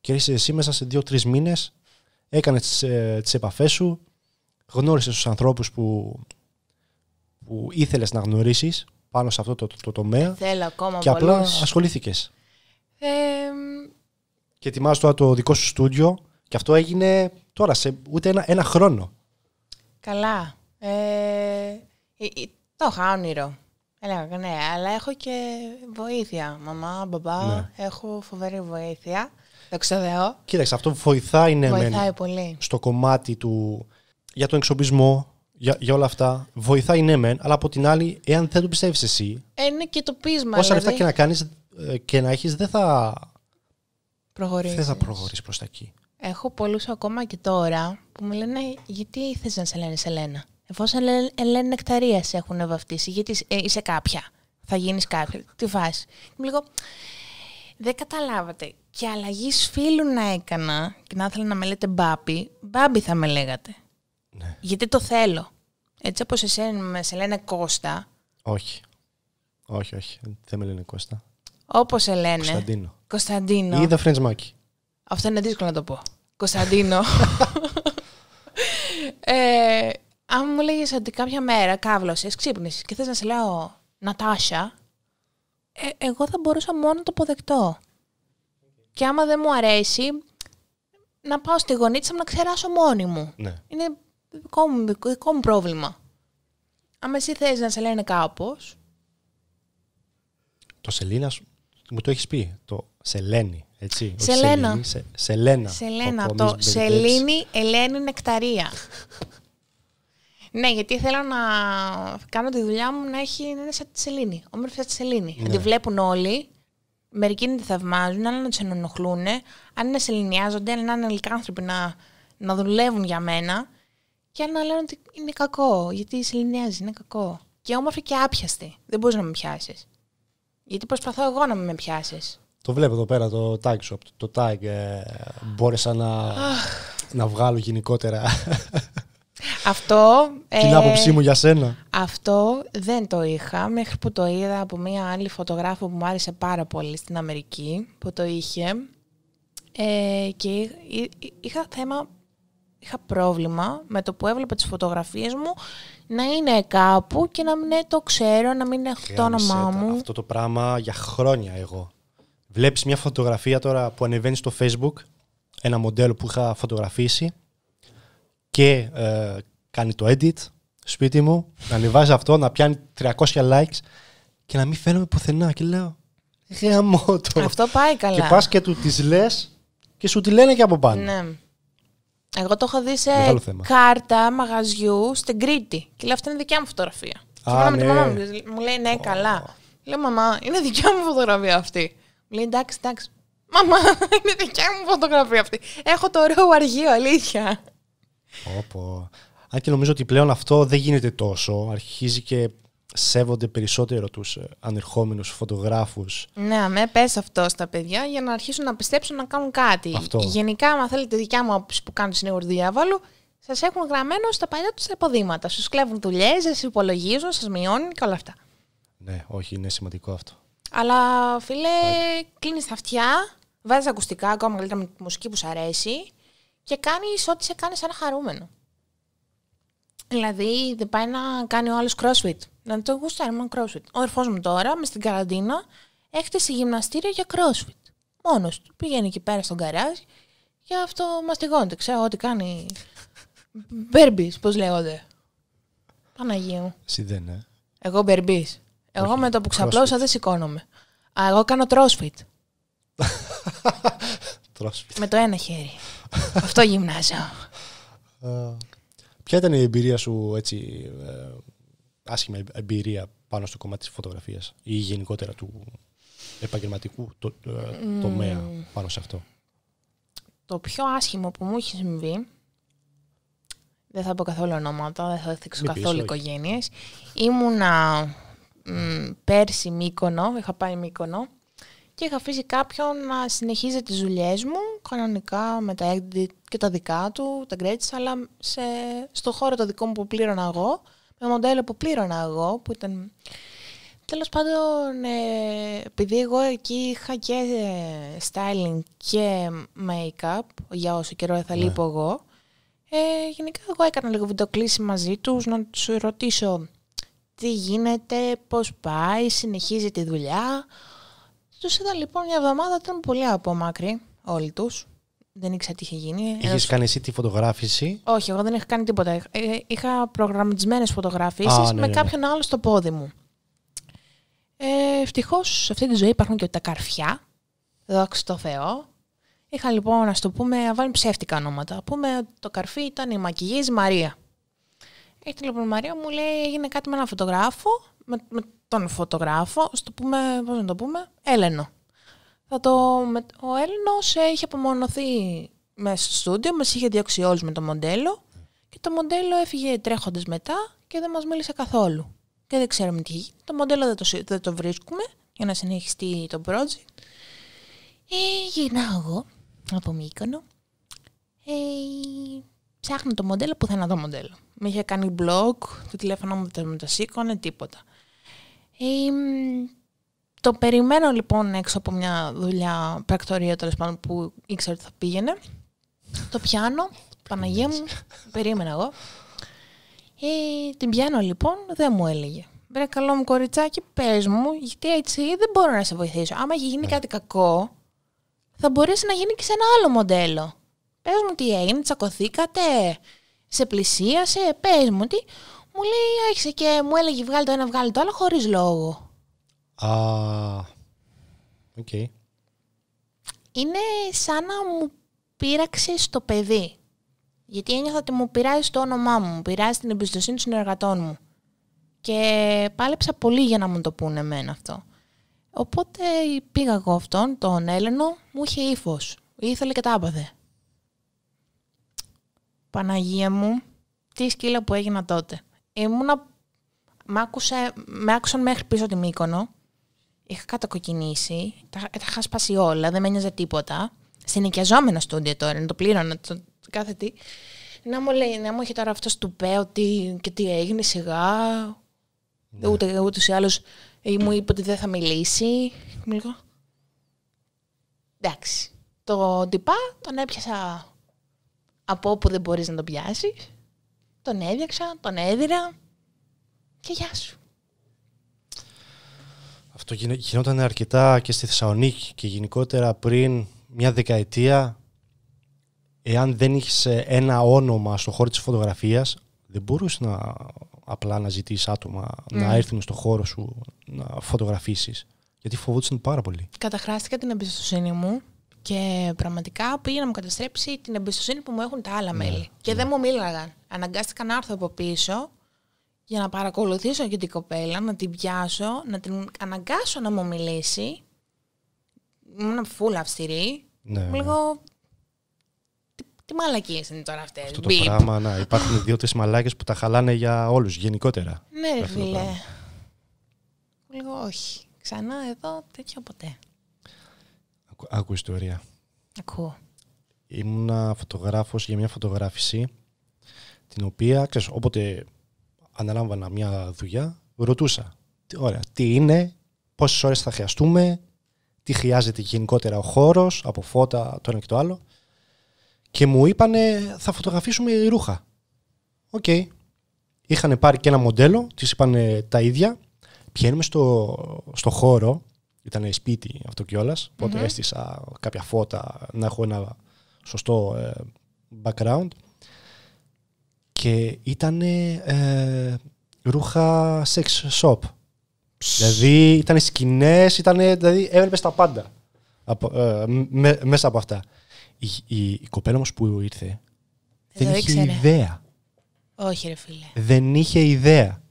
Και είσαι εσύ μέσα σε δύο-τρει μήνες, έκανες τι ε, επαφές σου, γνώρισες τους ανθρώπους που, που ήθελες να γνωρίσεις πάνω σε αυτό το, το, τομέα. Θέλω
ακόμα Και απλά ασχολήθηκε. Ε,
και ετοιμάζω τώρα το δικό σου στούντιο. Και αυτό έγινε τώρα, σε ούτε ένα, ένα χρόνο.
Καλά. Ε, ε, ε, το είχα όνειρο. Έλεγα, ναι, αλλά έχω και βοήθεια. Μαμά, μπαμπά, ναι. έχω φοβερή βοήθεια. Το ξεδεώ.
Κοίταξε, αυτό βοηθάει, ναι, βοηθάει πολύ. στο κομμάτι του για τον εξοπλισμό, για, για όλα αυτά βοηθάει ναι μεν, αλλά από την άλλη, εάν δεν το πιστεύεις εσύ.
Ε, είναι και το πείσμα. Όσα λεφτά δηλαδή. και να
κάνεις ε, και να έχεις, δεν θα.
Προχωρήσεις. Δεν θα προχωρήσεις προς τα εκεί. Έχω πολλούς ακόμα και τώρα που μου λένε γιατί θες να σε λένε Σελένα. Εφόσον Ελένη Νεκταρία σε έχουν βαφτίσει, γιατί είσαι ε, κάποια. Θα γίνεις κάποια. Τι φάση. Μου λέγω, δεν καταλάβατε. Και αλλαγή φίλου να έκανα και να ήθελα να με λέτε μπάπι, μπάμπι θα με λέγατε. Ναι. Γιατί το θέλω. Έτσι όπως εσένα σε λένε Κώστα.
Όχι. Όχι, όχι. Δεν με λένε Κώστα.
Όπως σε λένε. Κωνσταντίνο. Κωνσταντίνο. Είδα Mackie. Αυτό είναι δύσκολο να το πω. Κωνσταντίνο. ε, αν μου λέγες ότι κάποια μέρα κάβλωσε, ξύπνησες και θες να σε λέω Νατάσα, ε, εγώ θα μπορούσα μόνο να το αποδεκτώ. Και άμα δεν μου αρέσει, να πάω στη γονίτσα μου να ξεράσω μόνη μου. Ναι. Είναι δικό μου, δικό μου πρόβλημα. Αν εσύ θες να σε λένε κάπως...
Το Σελίνα σου, μου το έχεις πει, το Σελένη, έτσι. Σελένα. σε, σελένα. Σελένα, το, το Σελήνη,
Ελένη, Νεκταρία. ναι, γιατί θέλω να κάνω τη δουλειά μου να έχει, να είναι σαν τη Σελήνη, όμορφη σαν τη Σελήνη. Ναι. Να τη ναι. βλέπουν όλοι, μερικοί να τη θαυμάζουν, άλλοι να του ενοχλούν, αν είναι σεληνιάζονται, αν είναι άνθρωποι να, να δουλεύουν για μένα. Και να λένε ότι είναι κακό, γιατί σεληνιάζει, είναι κακό. Και όμορφη και άπιαστη. Δεν μπορείς να με πιάσεις. Γιατί προσπαθώ εγώ να με πιάσεις.
Το βλέπω εδώ πέρα το tag shop. Το tag ε, μπόρεσα να, να βγάλω γενικότερα.
Αυτό. Την ε, άποψή μου για σένα. Αυτό δεν το είχα μέχρι που το είδα από μία άλλη φωτογράφο που μου άρεσε πάρα πολύ στην Αμερική που το είχε. Ε, και είχα θέμα είχα πρόβλημα με το που έβλεπα τις φωτογραφίες μου να είναι κάπου και να μην ναι, το ξέρω, να μην έχω το όνομά μου. Αυτό
το πράγμα για χρόνια εγώ. Βλέπεις μια φωτογραφία τώρα που ανεβαίνει στο facebook, ένα μοντέλο που είχα φωτογραφίσει και ε, κάνει το edit σπίτι μου, να ανεβάζει αυτό, να πιάνει 300 likes και να μην φαίνομαι πουθενά και λέω Αυτό
πάει καλά. Και πας
και του τις λες και σου τη λένε και από πάνω.
Ναι. Εγώ το έχω δει σε κάρτα μαγαζιού στην Κρήτη. Και λέω, αυτή είναι δικιά μου φωτογραφία. Α, ναι. με τη μαμά μου. μου λέει, ναι, καλά. Λέω, μαμά, είναι δικιά μου φωτογραφία αυτή. Μου λέει, εντάξει, εντάξει. Μαμά, είναι δικιά μου φωτογραφία αυτή. Έχω το ωραίο αργείο, αλήθεια.
Όπω. Αν και νομίζω ότι πλέον αυτό δεν γίνεται τόσο. Αρχίζει και σέβονται περισσότερο τους ε, ανερχόμενους φωτογράφους.
Ναι, με πες αυτό στα παιδιά για να αρχίσουν να πιστέψουν να κάνουν κάτι. Γενικά, αν θέλετε δικιά μου άποψη που κάνω συνήγορο διάβαλου, σας έχουν γραμμένο στα παλιά τους εποδήματα. Σου κλέβουν δουλειέ, σα υπολογίζουν, σας μειώνουν και όλα αυτά.
Ναι, όχι, είναι σημαντικό αυτό.
Αλλά φίλε, κλείνεις τα αυτιά, βάζεις ακουστικά ακόμα καλύτερα με τη μουσική που σου αρέσει και κάνεις ό,τι σε κάνει σαν χαρούμενο. Δηλαδή, δεν πάει να κάνει ο άλλος crossfit. Να το γουστάρει μόνο crossfit. Ο ερφό μου τώρα, μες στην καραντίνα, έκτισε γυμναστήριο για crossfit. Μόνος του. Πηγαίνει εκεί πέρα στον καράζ και αυτό μαστιγώνεται. Ξέρω ότι κάνει. Μπέρμπις, πώς λέγονται. Παναγία μου. Ε. Εγώ μπερμπί. Εγώ με το που ξαπλώσα δεν σηκώνομαι. Α, εγώ κάνω τρόσφιτ. με το ένα χέρι. Αυτό γυμνάζω.
Ποια ήταν η εμπειρία σου, έτσι, ε, εμπειρία πάνω στο κομμάτι της φωτογραφίας ή γενικότερα του επαγγελματικού το, ε, τομέα πάνω σε αυτό.
Το πιο άσχημο που μου έχει συμβεί, δεν θα πω καθόλου ονόματα, δεν θα δείξω καθόλου οικογένειες. Ήμουνα μ, πέρσι Μύκονο, είχα πάει Μύκονο και είχα αφήσει κάποιον να συνεχίζει τις δουλειές μου κανονικά με τα edit και τα δικά του, τα credits, αλλά σε, στο χώρο το δικό μου που πλήρωνα εγώ, με μοντέλο που πλήρωνα εγώ, που ήταν... Τέλος πάντων, ε, επειδή εγώ εκεί είχα και ε, styling και make-up, για όσο καιρό θα ναι. λείπω εγώ, ε, γενικά εγώ έκανα λίγο βιντεοκλήση μαζί τους, να τους ρωτήσω τι γίνεται, πώς πάει, συνεχίζει τη δουλειά, τους είδα λοιπόν μια εβδομάδα, ήταν πολύ από μακρύ όλοι τους. Δεν ήξερα τι είχε γίνει. Είχες
κάνει εσύ τη φωτογράφηση.
Όχι, εγώ δεν είχα κάνει τίποτα. Ε, ε, είχα προγραμματισμένες φωτογραφίσει με ναι, ναι, ναι. κάποιον άλλο στο πόδι μου. Ε, Ευτυχώς σε αυτή τη ζωή υπάρχουν και τα καρφιά. Δόξα τω Θεώ. Είχα λοιπόν, ας το πούμε, να ψεύτικα ονόματα. Πούμε το καρφί ήταν η μακηγή Μαρία. Έχει την Μαρία, μου λέει έγινε κάτι με έναν φωτογράφο, με, τον φωτογράφο, στο πούμε, πώς να το πούμε, Έλενο. Θα το, με, ο Έλενος είχε απομονωθεί μέσα στο στούντιο, μας είχε διώξει όλους με το μοντέλο και το μοντέλο έφυγε τρέχοντας μετά και δεν μας μίλησε καθόλου. Και δεν ξέρουμε τι γίνεται. Το μοντέλο δεν το, δεν το βρίσκουμε για να συνεχιστεί το project. Ε, γυρνάω εγώ από Μύκονο. Ε, ψάχνω το μοντέλο που θα να δω μοντέλο. Με είχε κάνει blog, το τηλέφωνο μου δεν το σήκωνε, τίποτα. Ε, το περιμένω λοιπόν έξω από μια δουλειά πρακτορία τέλος πάντων που ήξερα ότι θα πήγαινε. Το πιάνω, Παναγία μου, περίμενα εγώ. Ε, την πιάνω λοιπόν, δεν μου έλεγε. Βρε καλό μου κοριτσάκι, πες μου, γιατί έτσι δεν μπορώ να σε βοηθήσω. Άμα έχει γίνει ναι. κάτι κακό, θα μπορέσει να γίνει και σε ένα άλλο μοντέλο πες μου τι έγινε, τσακωθήκατε, σε πλησίασε, πες μου τι. Μου λέει, άρχισε και μου έλεγε βγάλει το ένα, βγάλει το άλλο χωρίς λόγο.
Α, οκ.
Είναι σαν να μου πείραξε το παιδί. Γιατί ένιωθα ότι μου πειράζει το όνομά μου, μου πειράζει την εμπιστοσύνη των συνεργατών μου. Και πάλεψα πολύ για να μου το πούνε εμένα αυτό. Οπότε πήγα εγώ αυτόν, τον Έλενο, μου είχε ύφος. Ήθελε και τα άπαθε. Παναγία μου, τι σκύλα που έγινα τότε. Ήμουνα, μ' άκουσε, με άκουσαν μέχρι πίσω τη Μύκονο. Είχα κατακοκκινήσει, τα, τα είχα σπάσει όλα, δεν με ένιωζε τίποτα. Συνοικιαζόμενα στούντιο τώρα, το πλήρωνα, το, κάθε τι. Να μου λέει, να μου έχει τώρα αυτός του πέω ότι και τι έγινε σιγά. Ναι. Ούτε, ούτε ή ή ε, μου είπε ότι δεν θα μιλήσει. Μου Εντάξει. Το τυπά τον έπιασα από όπου δεν μπορείς να τον πιάσεις, τον έδιαξα, τον έδιρα και γεια
σου. Αυτό γινόταν αρκετά και στη Θεσσαλονίκη και γενικότερα πριν μια δεκαετία εάν δεν είχες ε, ένα όνομα στο χώρο της φωτογραφίας δεν μπορούσες να απλά να ζητήσεις άτομα να ναι. έρθουν στο χώρο σου να φωτογραφίσεις γιατί φοβούντουσαν πάρα πολύ.
Καταχράστηκα την εμπιστοσύνη μου και πραγματικά πήγε να μου καταστρέψει την εμπιστοσύνη που μου έχουν τα άλλα ναι, μέλη. Ναι. Και δεν μου μίλαγαν. Αναγκάστηκα να έρθω από πίσω για να παρακολουθήσω και την κοπέλα, να την πιάσω, να την αναγκάσω να μου μιλήσει. Ήμουν φούλα αυστηρή. Ναι. Μου ναι. λέγω, τι μαλακίες είναι τώρα αυτές. Αυτό το πράγμα,
να υπάρχουν δύο-τρει μαλάκες που τα χαλάνε για όλους γενικότερα. Ναι, φίλε.
Λίγο όχι. Ξανά εδώ, τέτοιο ποτέ
άκου ιστορία. Ακούω. Ήμουνα φωτογράφος για μια φωτογράφηση την οποία, ξέρεις, όποτε αναλάμβανα μια δουλειά, ρωτούσα, ωραία, τι είναι, πόσες ώρες θα χρειαστούμε, τι χρειάζεται γενικότερα ο χώρος, από φώτα, το ένα και το άλλο. Και μου είπανε, θα φωτογραφίσουμε ρούχα. Οκ. Okay. Είχαν πάρει και ένα μοντέλο, της είπαν τα ίδια. Πηγαίνουμε στο, στο χώρο, ήταν σπίτι αυτό κιόλας. Οπότε έστησα κάποια φώτα να έχω ένα σωστό ε, background. Και ήταν ε, ρούχα sex shop. Δηλαδή ήταν σκηνέ, δηλαδή έβλεπες τα πάντα ε, μέσα από αυτά. Η, η, η κοπέλα όμως που ήρθε δεν είχε ιδέα. Όχι, ρε φίλε. Δεν είχε ιδέα.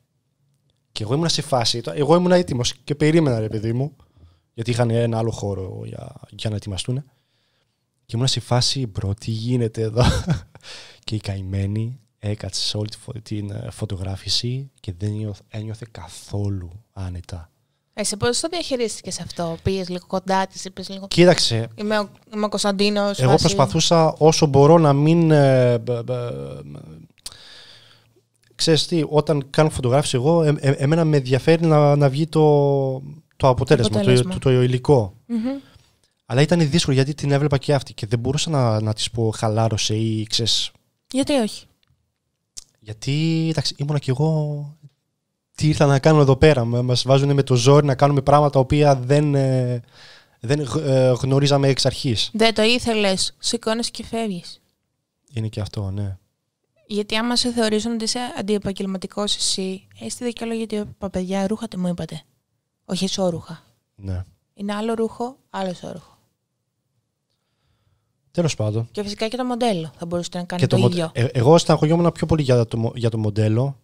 Και εγώ ήμουν σε φάση. Εγώ ήμουν έτοιμος και περίμενα, ρε παιδί μου γιατί είχαν ένα άλλο χώρο για, για να ετοιμαστούν. Και ήμουν σε φάση, μπρο, τι γίνεται εδώ. και η καημένη έκατσε σε όλη την ε, φωτογράφηση και δεν ένιωθε καθόλου άνετα.
Εσύ πώς το διαχειρίστηκες αυτό, Πήγες λίγο κοντά της, είπες λίγο. Κοίταξε. Είμαι ο, Κωνσταντίνος. Εγώ προσπαθούσα
όσο μπορώ να μην. Ε, ξέρεις τι, όταν κάνω φωτογράφηση εγώ, ε, ε, εμένα με ενδιαφέρει να βγει το, το αποτέλεσμα, αποτέλεσμα. Το, το, το, υλικο mm-hmm. Αλλά ήταν δύσκολο γιατί την έβλεπα και αυτή και δεν μπορούσα να, να της πω χαλάρωσε ή ξέρεις. Γιατί όχι. Γιατί εντάξει, ήμουνα κι εγώ. Τι ήρθα να κάνω εδώ πέρα. Μα βάζουν με το ζόρι να κάνουμε πράγματα τα οποία δεν, ε, δεν ε, γνωρίζαμε εξ αρχής.
Δεν το ήθελες. Σηκώνεις και φεύγεις.
Είναι και αυτό, ναι.
Γιατί άμα σε θεωρήσουν ότι είσαι αντιεπαγγελματικός εσύ, έστειλε ε, και άλλο γιατί, παπαιδιά, ρούχατε μου είπατε όχι εσόρουχα. Ναι. Είναι άλλο ρούχο, άλλο
εσόρουχο. Τέλος πάντων. Και
φυσικά και το μοντέλο θα μπορούσατε να κάνει το, το ίδιο. Ε, εγώ
στεναχωριόμουν πιο πολύ για το, για το μοντέλο.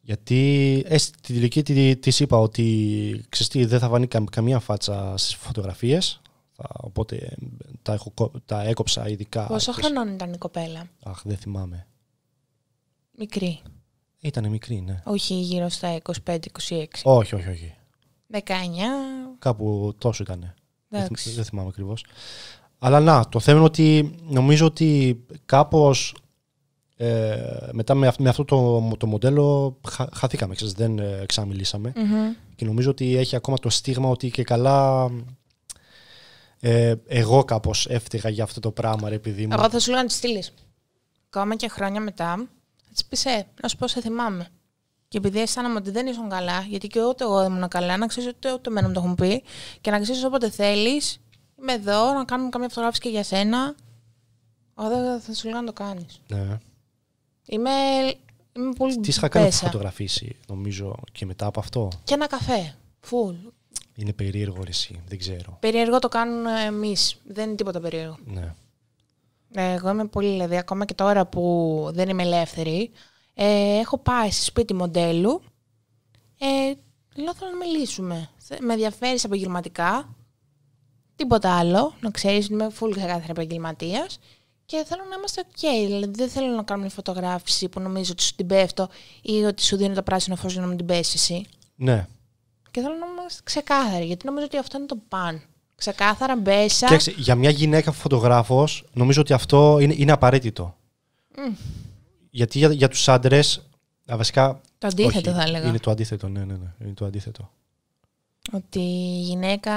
Γιατί ε, στην τελική τη, είπα ότι ξεστή, δεν θα βανεί καμία φάτσα στις φωτογραφίες. Οπότε τα, έχω, τα έκοψα ειδικά. Πόσο
χρόνο χρονών ήταν η κοπέλα.
Αχ, δεν θυμάμαι. Μικρή. Ήταν μικρή, ναι.
Όχι γύρω στα 25-26. Όχι, όχι, όχι. 19.
Κάπου τόσο ήταν. Δεν θυμάμαι ακριβώς. Αλλά να, το θέμα είναι ότι νομίζω ότι κάπως ε, μετά με, αυτό το, μοντέλο χαθήκαμε, ξέρεις, δεν ε, και νομίζω ότι έχει ακόμα το στίγμα ότι και καλά ε, εγώ κάπως έφταιγα για αυτό το πράγμα ρε, επειδή μου... Εγώ
θα σου λέω να τη στείλεις. Ακόμα και χρόνια μετά θα της ε, να σου πω σε θυμάμαι και επειδή αισθάνομαι ότι δεν ήσουν καλά, γιατί και ούτε εγώ δεν ήμουν καλά, να ξέρεις ότι ούτε εμένα μου το έχουν πει και να ξέρεις όποτε θέλεις, είμαι εδώ να κάνουμε καμία φωτογράφηση και για σένα. Όχι, θα σου λέω να το κάνεις. Ναι. Είμαι, είμαι πολύ Τι είχα κάνει
φωτογραφίσει, νομίζω, και μετά από αυτό.
Και ένα καφέ. Φουλ.
Είναι περίεργο εσύ, δεν ξέρω.
Περίεργο το κάνουν εμείς. Δεν είναι τίποτα περίεργο. Ναι. Εγώ είμαι πολύ, δηλαδή, ακόμα και τώρα που δεν είμαι ελεύθερη, ε, έχω πάει σε σπίτι μοντέλου. Ε, λέω θέλω να μιλήσουμε. Με ενδιαφέρεις επαγγελματικά. Τίποτα άλλο. Να ξέρεις ότι είμαι full ξεκάθαρη επαγγελματίας. Και θέλω να είμαστε OK. Δηλαδή, δεν θέλω να κάνω μια φωτογράφηση που νομίζω ότι σου την πέφτω ή ότι σου δίνω το πράσινο φως για να μην την πέσεις Ναι. Και θέλω να είμαστε ξεκάθαροι, γιατί νομίζω ότι αυτό είναι το παν. Ξεκάθαρα μπέσα. Κοιτάξτε,
για μια γυναίκα φωτογράφος, νομίζω ότι αυτό είναι, είναι απαραίτητο. Mm. Γιατί για, για τους άντρες. Βασικά. Το αντίθετο θα έλεγα. Είναι το αντίθετο, ναι, ναι, ναι. Είναι το αντίθετο.
Ότι η γυναίκα.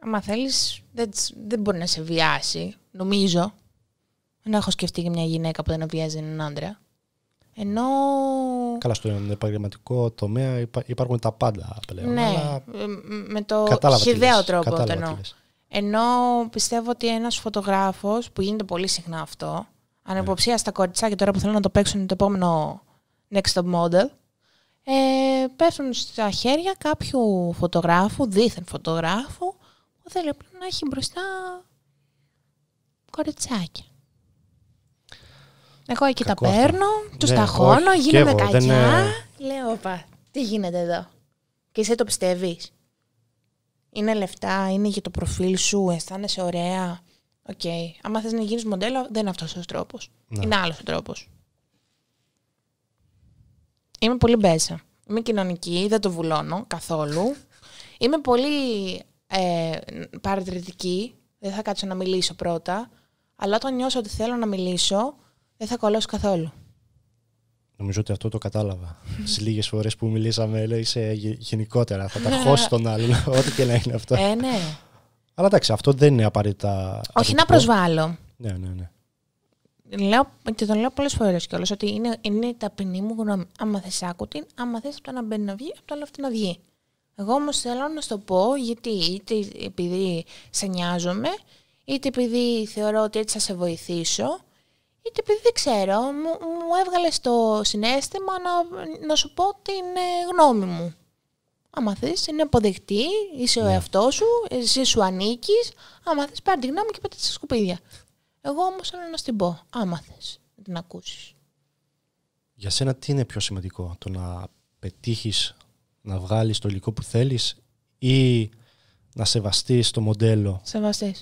Άμα θέλεις, δεν, δεν μπορεί να σε βιάσει. Νομίζω. Δεν έχω σκεφτεί και μια γυναίκα που δεν βιάζει έναν άντρα. Ενώ.
Καλά, στον επαγγελματικό τομέα υπάρχουν τα πάντα πλέον.
Ναι, με το χιδαίο τρόπο. εννοώ. ενώ πιστεύω ότι ένας φωτογράφος που γίνεται πολύ συχνά αυτό, ανεποψία στα κοριτσάκια τώρα που θέλουν να το παίξουν το επόμενο next top model. Ε, πέφτουν στα χέρια κάποιου φωτογράφου, δίθεν φωτογράφου, που θέλει απλά να έχει μπροστά κοριτσάκια. Εγώ εκεί τα παίρνω, τους ναι, ταχώνω, γίνομαι κακιά. Λέω, όπα, τι γίνεται εδώ. Και εσύ το πιστεύεις. Είναι λεφτά, είναι για το προφίλ σου, αισθάνεσαι ωραία. Οκ. Okay. Άμα θες να γίνεις μοντέλο, δεν είναι αυτός ο τρόπος. Ναι. Είναι άλλος ο τρόπος. Είμαι πολύ μπέσα. Είμαι κοινωνική, δεν το βουλώνω καθόλου. Είμαι πολύ ε, παρατηρητική. Δεν θα κάτσω να μιλήσω πρώτα. Αλλά όταν νιώσω ότι θέλω να μιλήσω, δεν θα κολλώσω καθόλου.
Νομίζω ότι αυτό το κατάλαβα. Στι λίγες φορές που μιλήσαμε, λέει γενικότερα. Θα τα χώσει τον άλλον, ό,τι και να είναι αυτό. Ε, ναι. Αλλά εντάξει, αυτό δεν είναι απαραίτητα. Όχι να προσβάλλω. Ναι, ναι, ναι.
Λέω, και το λέω πολλές φορές κιόλας ότι είναι, είναι η ταπεινή μου γνώμη. Άμα θες άκου την, άμα θες από το να μπαίνει να βγει, από το άλλο αυτή να βγει. Εγώ όμως θέλω να σου το πω γιατί είτε επειδή σε νοιάζομαι, είτε επειδή θεωρώ ότι έτσι θα σε βοηθήσω, είτε επειδή δεν ξέρω, μου, μου έβγαλες το συνέστημα να, σου πω την ε, γνώμη μου. Άμα θες, είναι αποδεκτή, είσαι ο ναι. εαυτός σου, εσύ σου ανήκεις. Άμα θες, πάρε τη γνώμη και πέτα στα σκουπίδια. Εγώ όμως θέλω να την πω. Άμα θες, να την ακούσεις.
Για σένα, τι είναι πιο σημαντικό, το να πετύχεις να βγάλεις το υλικό που θέλεις ή να σεβαστείς το μοντέλο.
Σεβαστή.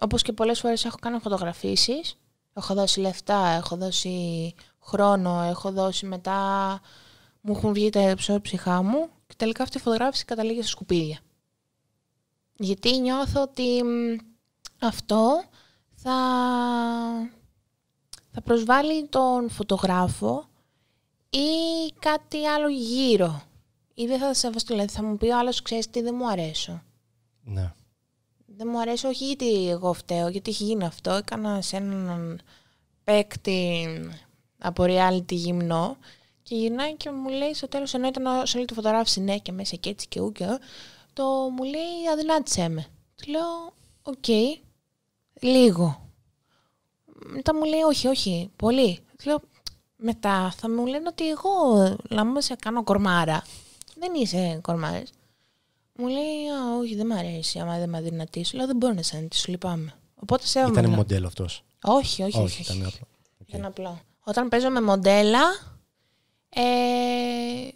Όπως και πολλές φορές έχω κάνει φωτογραφίσεις. Έχω δώσει λεφτά, έχω δώσει χρόνο, έχω δώσει μετά μου έχουν βγει τα ψυχά μου και τελικά αυτή η φωτογράφηση καταλήγει σε σκουπίδια. Γιατί νιώθω ότι αυτό θα, θα προσβάλλει τον φωτογράφο ή κάτι άλλο γύρω. Ή δεν θα σεβαστώ, δηλαδή θα μου πει ο άλλος, ξέρεις τι, δεν μου αρέσω. Ναι. Δεν μου αρέσει όχι γιατί εγώ φταίω, γιατί έχει γίνει αυτό. Έκανα σε έναν παίκτη από reality γυμνό και γυρνάει και μου λέει στο τέλος, ενώ ήταν σε όλη τη φωτογράφηση, ναι, και μέσα και έτσι και ού το μου λέει αδυνάτησέ με. Του λέω, οκ, λίγο. Μετά μου λέει, όχι, όχι, πολύ. Του λέω, μετά θα μου λένε ότι εγώ λάμπω σε κάνω κορμάρα. Δεν είσαι κορμάρας. Μου λέει, όχι, δεν μ' αρέσει. Άμα δεν με αδυνατή, δεν μπορεί να σε αντί, λυπάμαι. Οπότε σε Ήταν
μοντέλο αυτός. Όχι, όχι, όχι. όχι, Απλό.
ήταν απλό. Όταν παίζω με μοντέλα, ε,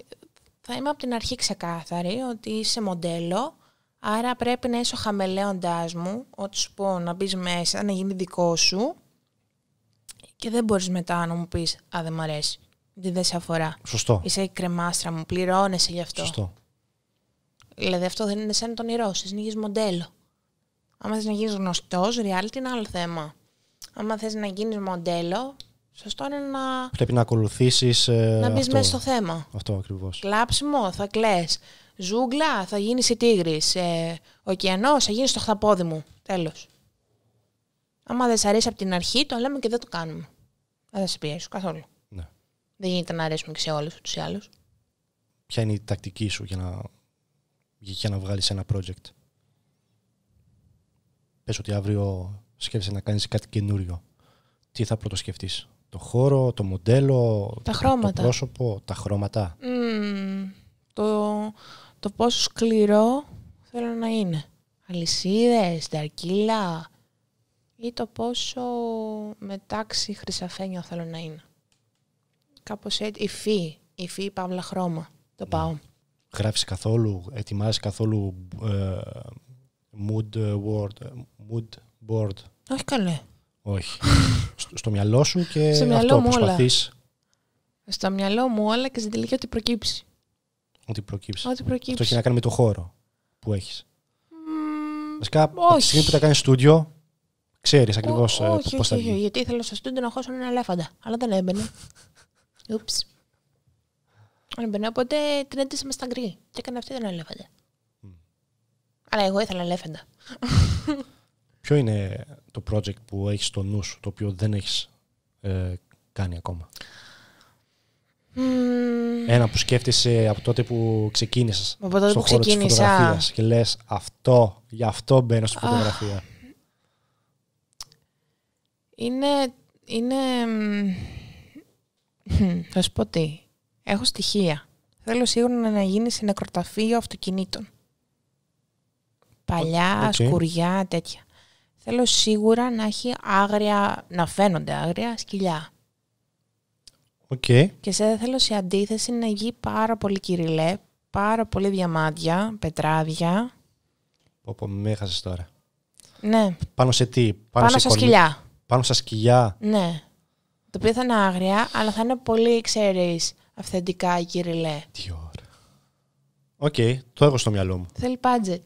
θα είμαι από την αρχή ξεκάθαρη ότι είσαι μοντέλο, άρα πρέπει να είσαι ο χαμελέοντάς μου, ό,τι σου πω να μπεις μέσα, να γίνει δικό σου και δεν μπορείς μετά να μου πεις «Α, δεν μ' αρέσει, δεν σε αφορά». Σωστό. Είσαι η κρεμάστρα μου, πληρώνεσαι γι' αυτό. Σωστό. Δηλαδή αυτό δεν είναι σαν τον ηρώ, εσύ να μοντέλο. Άμα θες να γίνεις γνωστός, reality είναι άλλο θέμα. Άμα θες να γίνεις μοντέλο, Σωστό είναι να.
Πρέπει να ακολουθήσεις. Ε, να μπεις μέσα στο θέμα. Αυτό ακριβώς.
Κλάψιμο, θα κλε. Ζούγκλα, θα γίνεις η τίγρης. Ε, Οκεανό, θα γίνεις το χταπόδι μου. Τέλος. Άμα δεν σε αρέσει από την αρχή, το λέμε και δεν το κάνουμε. Δεν θα σε πιέσω καθόλου. Ναι. Δεν γίνεται να αρέσουμε και σε όλους τους ή άλλους.
Ποια είναι η τακτική σου για να, για να βγάλεις ένα project. Πες ότι αύριο σκέφτεσαι να κάνεις κάτι καινούριο. Τι θα πρώτο το χώρο, το μοντέλο, τα το, το πρόσωπο, τα χρώματα.
το, το πόσο σκληρό θέλω να είναι. Αλυσίδες, ταρκύλα ή το πόσο μετάξι χρυσαφένιο θέλω να είναι. Κάπως έτσι, η φύ, η φύ παυλα χρώμα, το ναι. πάω.
Γράφεις καθόλου, ετοιμάζεις καθόλου ε, mood, ε, word, ε, mood board. Όχι καλέ. Όχι. στο, στο, μυαλό σου και στο αυτό που προσπαθείς. Όλα.
Στο μυαλό μου όλα και στην τελική ότι προκύψει.
Ότι προκύψει. Ότι προκύψει. Αυτό έχει να κάνει με το χώρο που έχεις. Mm, Βασικά, από τη στιγμή που τα κάνεις στούντιο, ξέρεις ακριβώς ε, πώς όχι, θα γίνει. Όχι,
γιατί ήθελα στο στούντιο να χώσω ένα ελέφαντα, αλλά δεν έμπαινε. Ούψ. Δεν έμπαινε, οπότε την έντυσα με στα γκρι και έκανε αυτή τον ελέφαντα. Mm. Αλλά εγώ ήθελα ελέφαντα.
Ποιο είναι το project που έχεις στο νου σου, το οποίο δεν έχεις ε, κάνει ακόμα. Ένα που σκέφτεσαι από τότε που ξεκίνησες από χώρο ξεκίνησα. και λες αυτό, γι' αυτό μπαίνω στη φωτογραφία.
Είναι, είναι, θα σου πω τι, έχω στοιχεία. Θέλω σίγουρα να γίνεις σε νεκροταφείο αυτοκινήτων. Παλιά, σκουριά, τέτοια θέλω σίγουρα να έχει άγρια, να φαίνονται άγρια σκυλιά. Okay. Και σε θέλω σε αντίθεση να γίνει πάρα πολύ κυριλέ, πάρα πολύ διαμάντια, πετράδια.
Όπω με τώρα. Ναι. Πάνω σε τι, πάνω, σε στα σκυλιά. Πάνω στα σκυλιά.
Ναι. Το οποίο θα είναι άγρια, αλλά θα είναι πολύ, ξέρεις, αυθεντικά κυριλέ. Τι ώρα.
Οκ, okay, το έχω στο μυαλό μου.
Θέλει budget.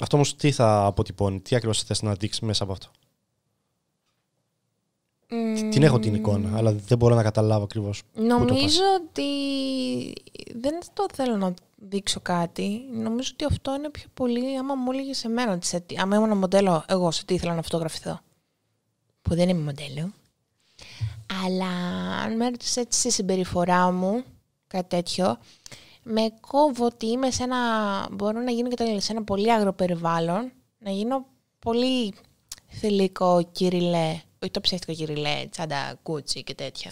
Αυτό όμως τι θα αποτυπώνει, τι ακριβώς θες να δείξεις μέσα από αυτό.
Την έχω την εικόνα,
αλλά δεν μπορώ να καταλάβω ακριβώς. Νομίζω
ότι δεν το θέλω να δείξω κάτι. Νομίζω ότι αυτό είναι πιο πολύ άμα μου έλεγε σε μένα. Σε... Άμα ήμουν μοντέλο, εγώ σε τι ήθελα να φωτογραφηθώ. Που δεν είμαι μοντέλο. Αλλά αν με έτσι στη συμπεριφορά μου, κάτι τέτοιο, με κόβω ότι είμαι σε ένα, μπορώ να γίνω και το σε ένα πολύ αγροπεριβάλλον, να γίνω πολύ θηλυκό κυριλέ, όχι το ψεύτικο κυριλέ, τσάντα κούτσι και τέτοια.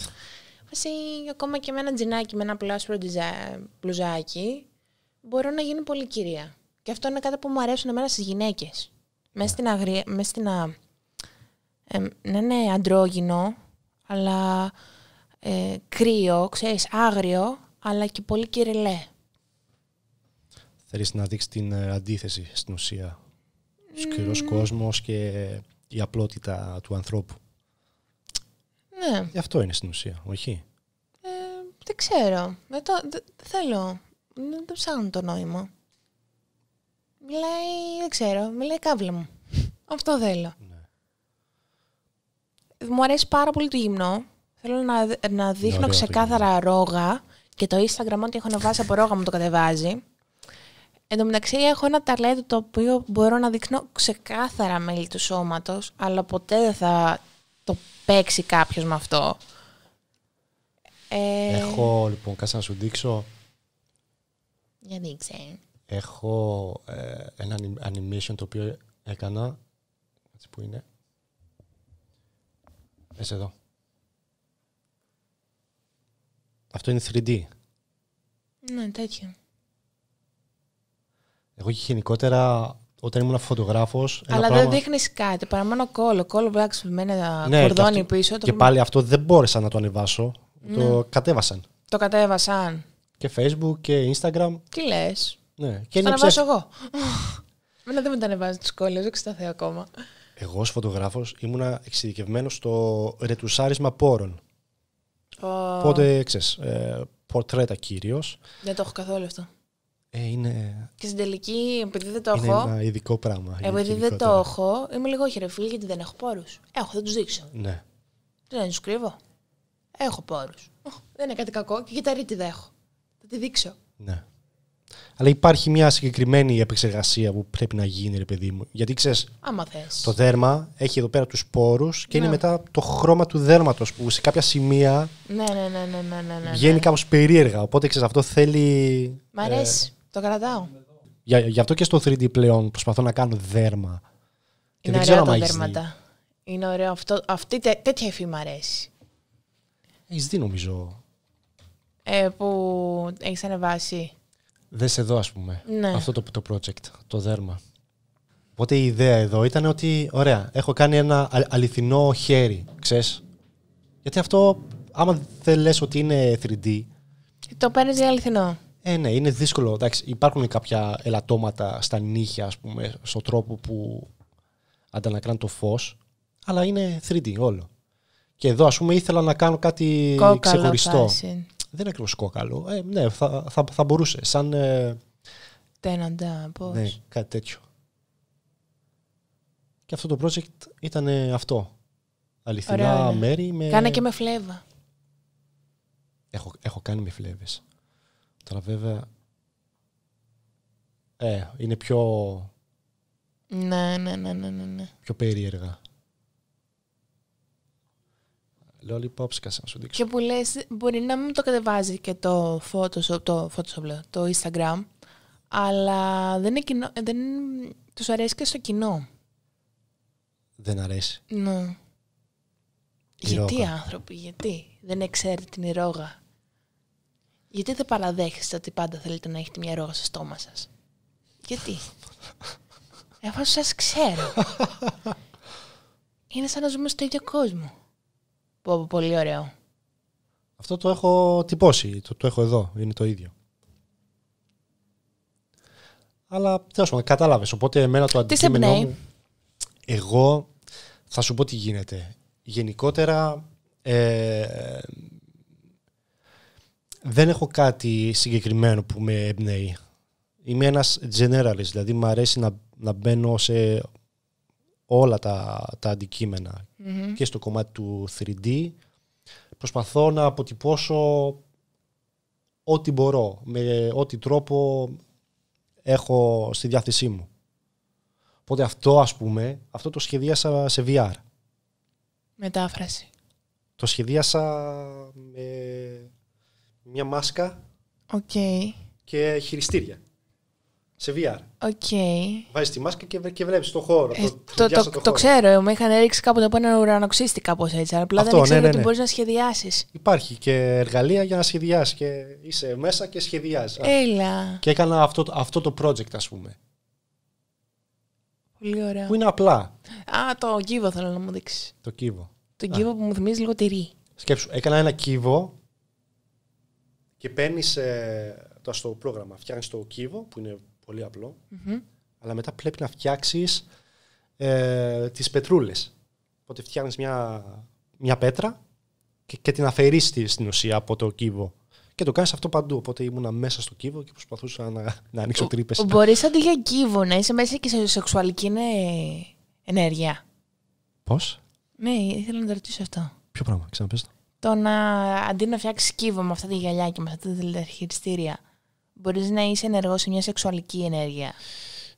Βασί, ακόμα και με ένα τζινάκι, με ένα απλό άσπρο μπλουζάκι, μπορώ να γίνω πολύ κυρία. Και αυτό είναι κάτι που μου αρέσουν εμένα στις γυναίκες. Μέσα στην, αγρία, μέσα στην να είναι αντρόγινο, αλλά ε, κρύο, ξέρεις, άγριο, αλλά και πολύ κυριλέ.
Θέλεις να δείξεις την ε, αντίθεση στην ουσία.
Mm. Σκληρός κόσμος
και η απλότητα του ανθρώπου. Ναι. αυτό είναι στην ουσία, όχι.
Ε, δεν ξέρω. Δεν δε, θέλω. Δεν ψάχνω το νόημα. Μιλάει, δεν ξέρω, μιλάει κάβλα μου. αυτό θέλω. Ναι. Μου αρέσει πάρα πολύ το γυμνό. Θέλω να, να δείχνω ξεκάθαρα ρόγα και το Instagram ό,τι έχω να βάζω από ρόγα μου το κατεβάζει. Εν τω μεταξύ έχω ένα ταλέντο το οποίο μπορώ να δείχνω ξεκάθαρα μέλη του σώματος, αλλά ποτέ δεν θα το παίξει κάποιος με αυτό. Ε, έχω,
λοιπόν, κάτσε να σου δείξω.
Για δείξε.
Έχω ε, ένα animation το οποίο έκανα. Έτσι που είναι. Πες εδώ. Αυτό είναι 3D. Ναι, τέτοιο. Εγώ και γενικότερα όταν ήμουν φωτογράφος. Αλλά δεν
δείχνεις κάτι, παρά μόνο κόλλο. Κόλλο που με ένα ναι, κορδόνι πίσω. Και πάλι
αυτό δεν μπόρεσα να το ανεβάσω. Το ναι. κατέβασαν.
Το κατέβασαν.
Και Facebook και Instagram. Τι λες. Ναι. Και ανεβάσω
εγώ. Μένα δεν με τα ανεβάζεις τις κόλλες. δεν ξέρω ακόμα.
Εγώ ως φωτογράφος ήμουνα εξειδικευμένος στο ρετουσάρισμα πόρων.
Oh. Οπότε
ξέρεις, ε, πορτρέτα κυρίως.
Δεν το έχω καθόλου αυτό.
Ε, είναι...
Και στην τελική, επειδή δεν το έχω. Είναι ένα ειδικό πράγμα. Επειδή δεν το έχω, είμαι λίγο χειροφιλή γιατί δεν έχω πόρους. Έχω, θα τους δείξω. Ναι. Δεν τους κρύβω. Έχω πόρους. Δεν είναι κάτι κακό και κυταρίτη δεν έχω. Θα τη δείξω.
Ναι.
Αλλά υπάρχει μια συγκεκριμένη επεξεργασία που πρέπει να γίνει, ρε παιδί μου. Γιατί ξέρεις, το δέρμα έχει εδώ πέρα τους πόρου και είναι ναι. μετά το χρώμα του δέρματος που σε κάποια σημεία
ναι, ναι, ναι, ναι, ναι, ναι, ναι βγαίνει ναι.
κάπως περίεργα. Οπότε ξέρεις, αυτό θέλει. Μ' αρέσει, ε, το κρατάω. Για, γι' αυτό και στο 3D πλέον προσπαθώ να κάνω δέρμα. Είναι και δεν ξέρω αν δέρματα.
Είναι ωραίο αυτό. Αυτή τέ, τέτοια εφή μου αρέσει.
Έχεις δει, νομίζω.
Ε, που έχεις ανεβάσει
δες εδώ ας πούμε, ναι. αυτό το, το project, το δέρμα. Οπότε η ιδέα εδώ ήταν ότι, ωραία, έχω κάνει ένα αληθινό χέρι, ξέρεις. Γιατί αυτό, άμα δεν λες ότι είναι 3D...
Το παίρνεις για αληθινό.
Ε, ναι, είναι δύσκολο. Εντάξει, υπάρχουν κάποια ελαττώματα στα νύχια, ας πούμε, στον τρόπο που αντανακράνει το φως, αλλά είναι 3D όλο. Και εδώ, ας πούμε, ήθελα να κάνω κάτι Κόκαλο ξεχωριστό δεν είναι ακριβώς Ε, ναι, θα, θα, θα μπορούσε. Σαν. Ε,
Τέναντα, πώς. Ναι,
κάτι τέτοιο. Και αυτό το project ήταν αυτό. Αληθινά ναι. μέρη με. Κάνε και
με φλέβα.
Έχω, έχω κάνει με φλέβες. Τώρα βέβαια. Ε, είναι πιο.
Ναι, ναι, ναι, ναι, ναι. ναι.
Πιο περίεργα. Lollipop, σκάσε να σου δείξω.
Και που λες, μπορεί να μην το κατεβάζει και το Photoshop, το, Instagram, αλλά δεν, είναι κοινό, ε, δεν τους αρέσει και στο κοινό.
Δεν αρέσει. Ναι. γιατί ρόγα.
άνθρωποι, γιατί δεν εξαίρετε την ρόγα. Γιατί δεν παραδέχεστε ότι πάντα θέλετε να έχετε μια ρόγα στο στόμα σας. Γιατί. Εφόσον σας ξέρω. είναι σαν να ζούμε στο ίδιο κόσμο πολύ ωραίο.
Αυτό το έχω τυπώσει, το, το έχω εδώ, είναι το ίδιο. Αλλά τέλος πάντων, κατάλαβες. Οπότε εμένα το αντικείμενό Εγώ θα σου πω τι γίνεται. Γενικότερα. Ε, δεν έχω κάτι συγκεκριμένο που με εμπνέει. Είμαι ένας generalist, δηλαδή μου αρέσει να, να μπαίνω σε όλα τα, τα αντικείμενα Mm-hmm. και στο κομμάτι του 3D. Προσπαθώ να αποτυπώσω ό,τι μπορώ, με ό,τι τρόπο έχω στη διάθεσή μου. Οπότε αυτό, ας πούμε, αυτό το σχεδίασα σε VR.
Μετάφραση.
Το σχεδίασα με μια μάσκα και χειριστήρια σε VR. Okay. Βάζεις τη μάσκα και, και βλέπεις τον χώρο. Ε, το, το, το, ξέρω. Με
είχαν έριξει κάπου από έναν ουρανοξύστη κάπως έτσι. Απλά δεν ξέρω ναι, ναι, ότι ναι. μπορείς να σχεδιάσεις.
Υπάρχει και εργαλεία για να σχεδιάσει. Και είσαι μέσα και σχεδιάζει. Έλα. Και έκανα αυτό, αυτό το project, ας πούμε.
Πολύ ωραία. Που είναι απλά. Α, το κύβο θέλω να μου δείξεις. Το κύβο. Το κύβο
που μου θυμίζει λίγο τυρί. Σκέψου, έκανα ένα κύβο και παίρνεις. Ε, το στο πρόγραμμα φτιάχνεις το κύβο που είναι πολύ αλλά μετά πρέπει να φτιάξεις ε, τις πετρούλες. Οπότε φτιάχνεις μια, μια πέτρα και, και την αφαιρείς στην ουσία από το κύβο. Και το κάνεις αυτό παντού. Οπότε ήμουνα μέσα στο κύβο και προσπαθούσα να, να ανοίξω τρύπε. Μπορείς
αντί για κύβο να είσαι μέσα και σε σεξουαλική ναι, ενέργεια. Πώς? Ναι, ήθελα να το ρωτήσω αυτό.
Ποιο πράγμα, ξαναπέστε.
Το να αντί να φτιάξεις κύβο με αυτά τα γυαλιά και με αυτά τα χειριστήρια, Μπορείς να είσαι ενεργός σε μια σεξουαλική ενέργεια.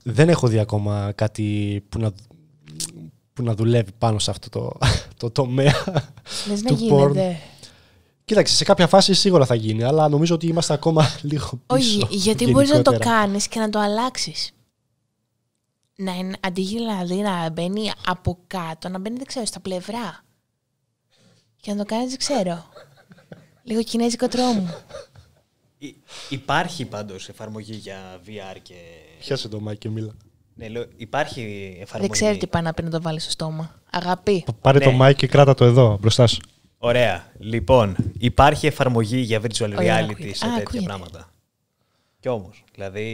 Δεν έχω δει ακόμα κάτι που να, που να δουλεύει πάνω σε αυτό το, το τομέα Δεν να γίνεται. Κοίταξε, σε κάποια φάση σίγουρα θα γίνει, αλλά νομίζω ότι είμαστε ακόμα λίγο πίσω. Όχι, γιατί μπορείς να το κάνεις
και να το αλλάξεις. Να είναι αντί δηλαδή να μπαίνει από κάτω, να μπαίνει, δεν ξέρω, στα πλευρά. Και να το κάνεις, δεν ξέρω. Λίγο κινέζικο τρόμο
υπάρχει πάντως εφαρμογή για VR και. Πιάσε το μάκι και μίλα. Ναι, λέω, υπάρχει εφαρμογή. Δεν ξέρει τι πάει να πει να το βάλει στο στόμα. Αγαπή. Πάρε το μάκι ναι. και κράτα το εδώ μπροστά σου. Ωραία. Λοιπόν, υπάρχει εφαρμογή για virtual reality Ωραία, σε τέτοια πράγματα. Κι όμως. Δηλαδή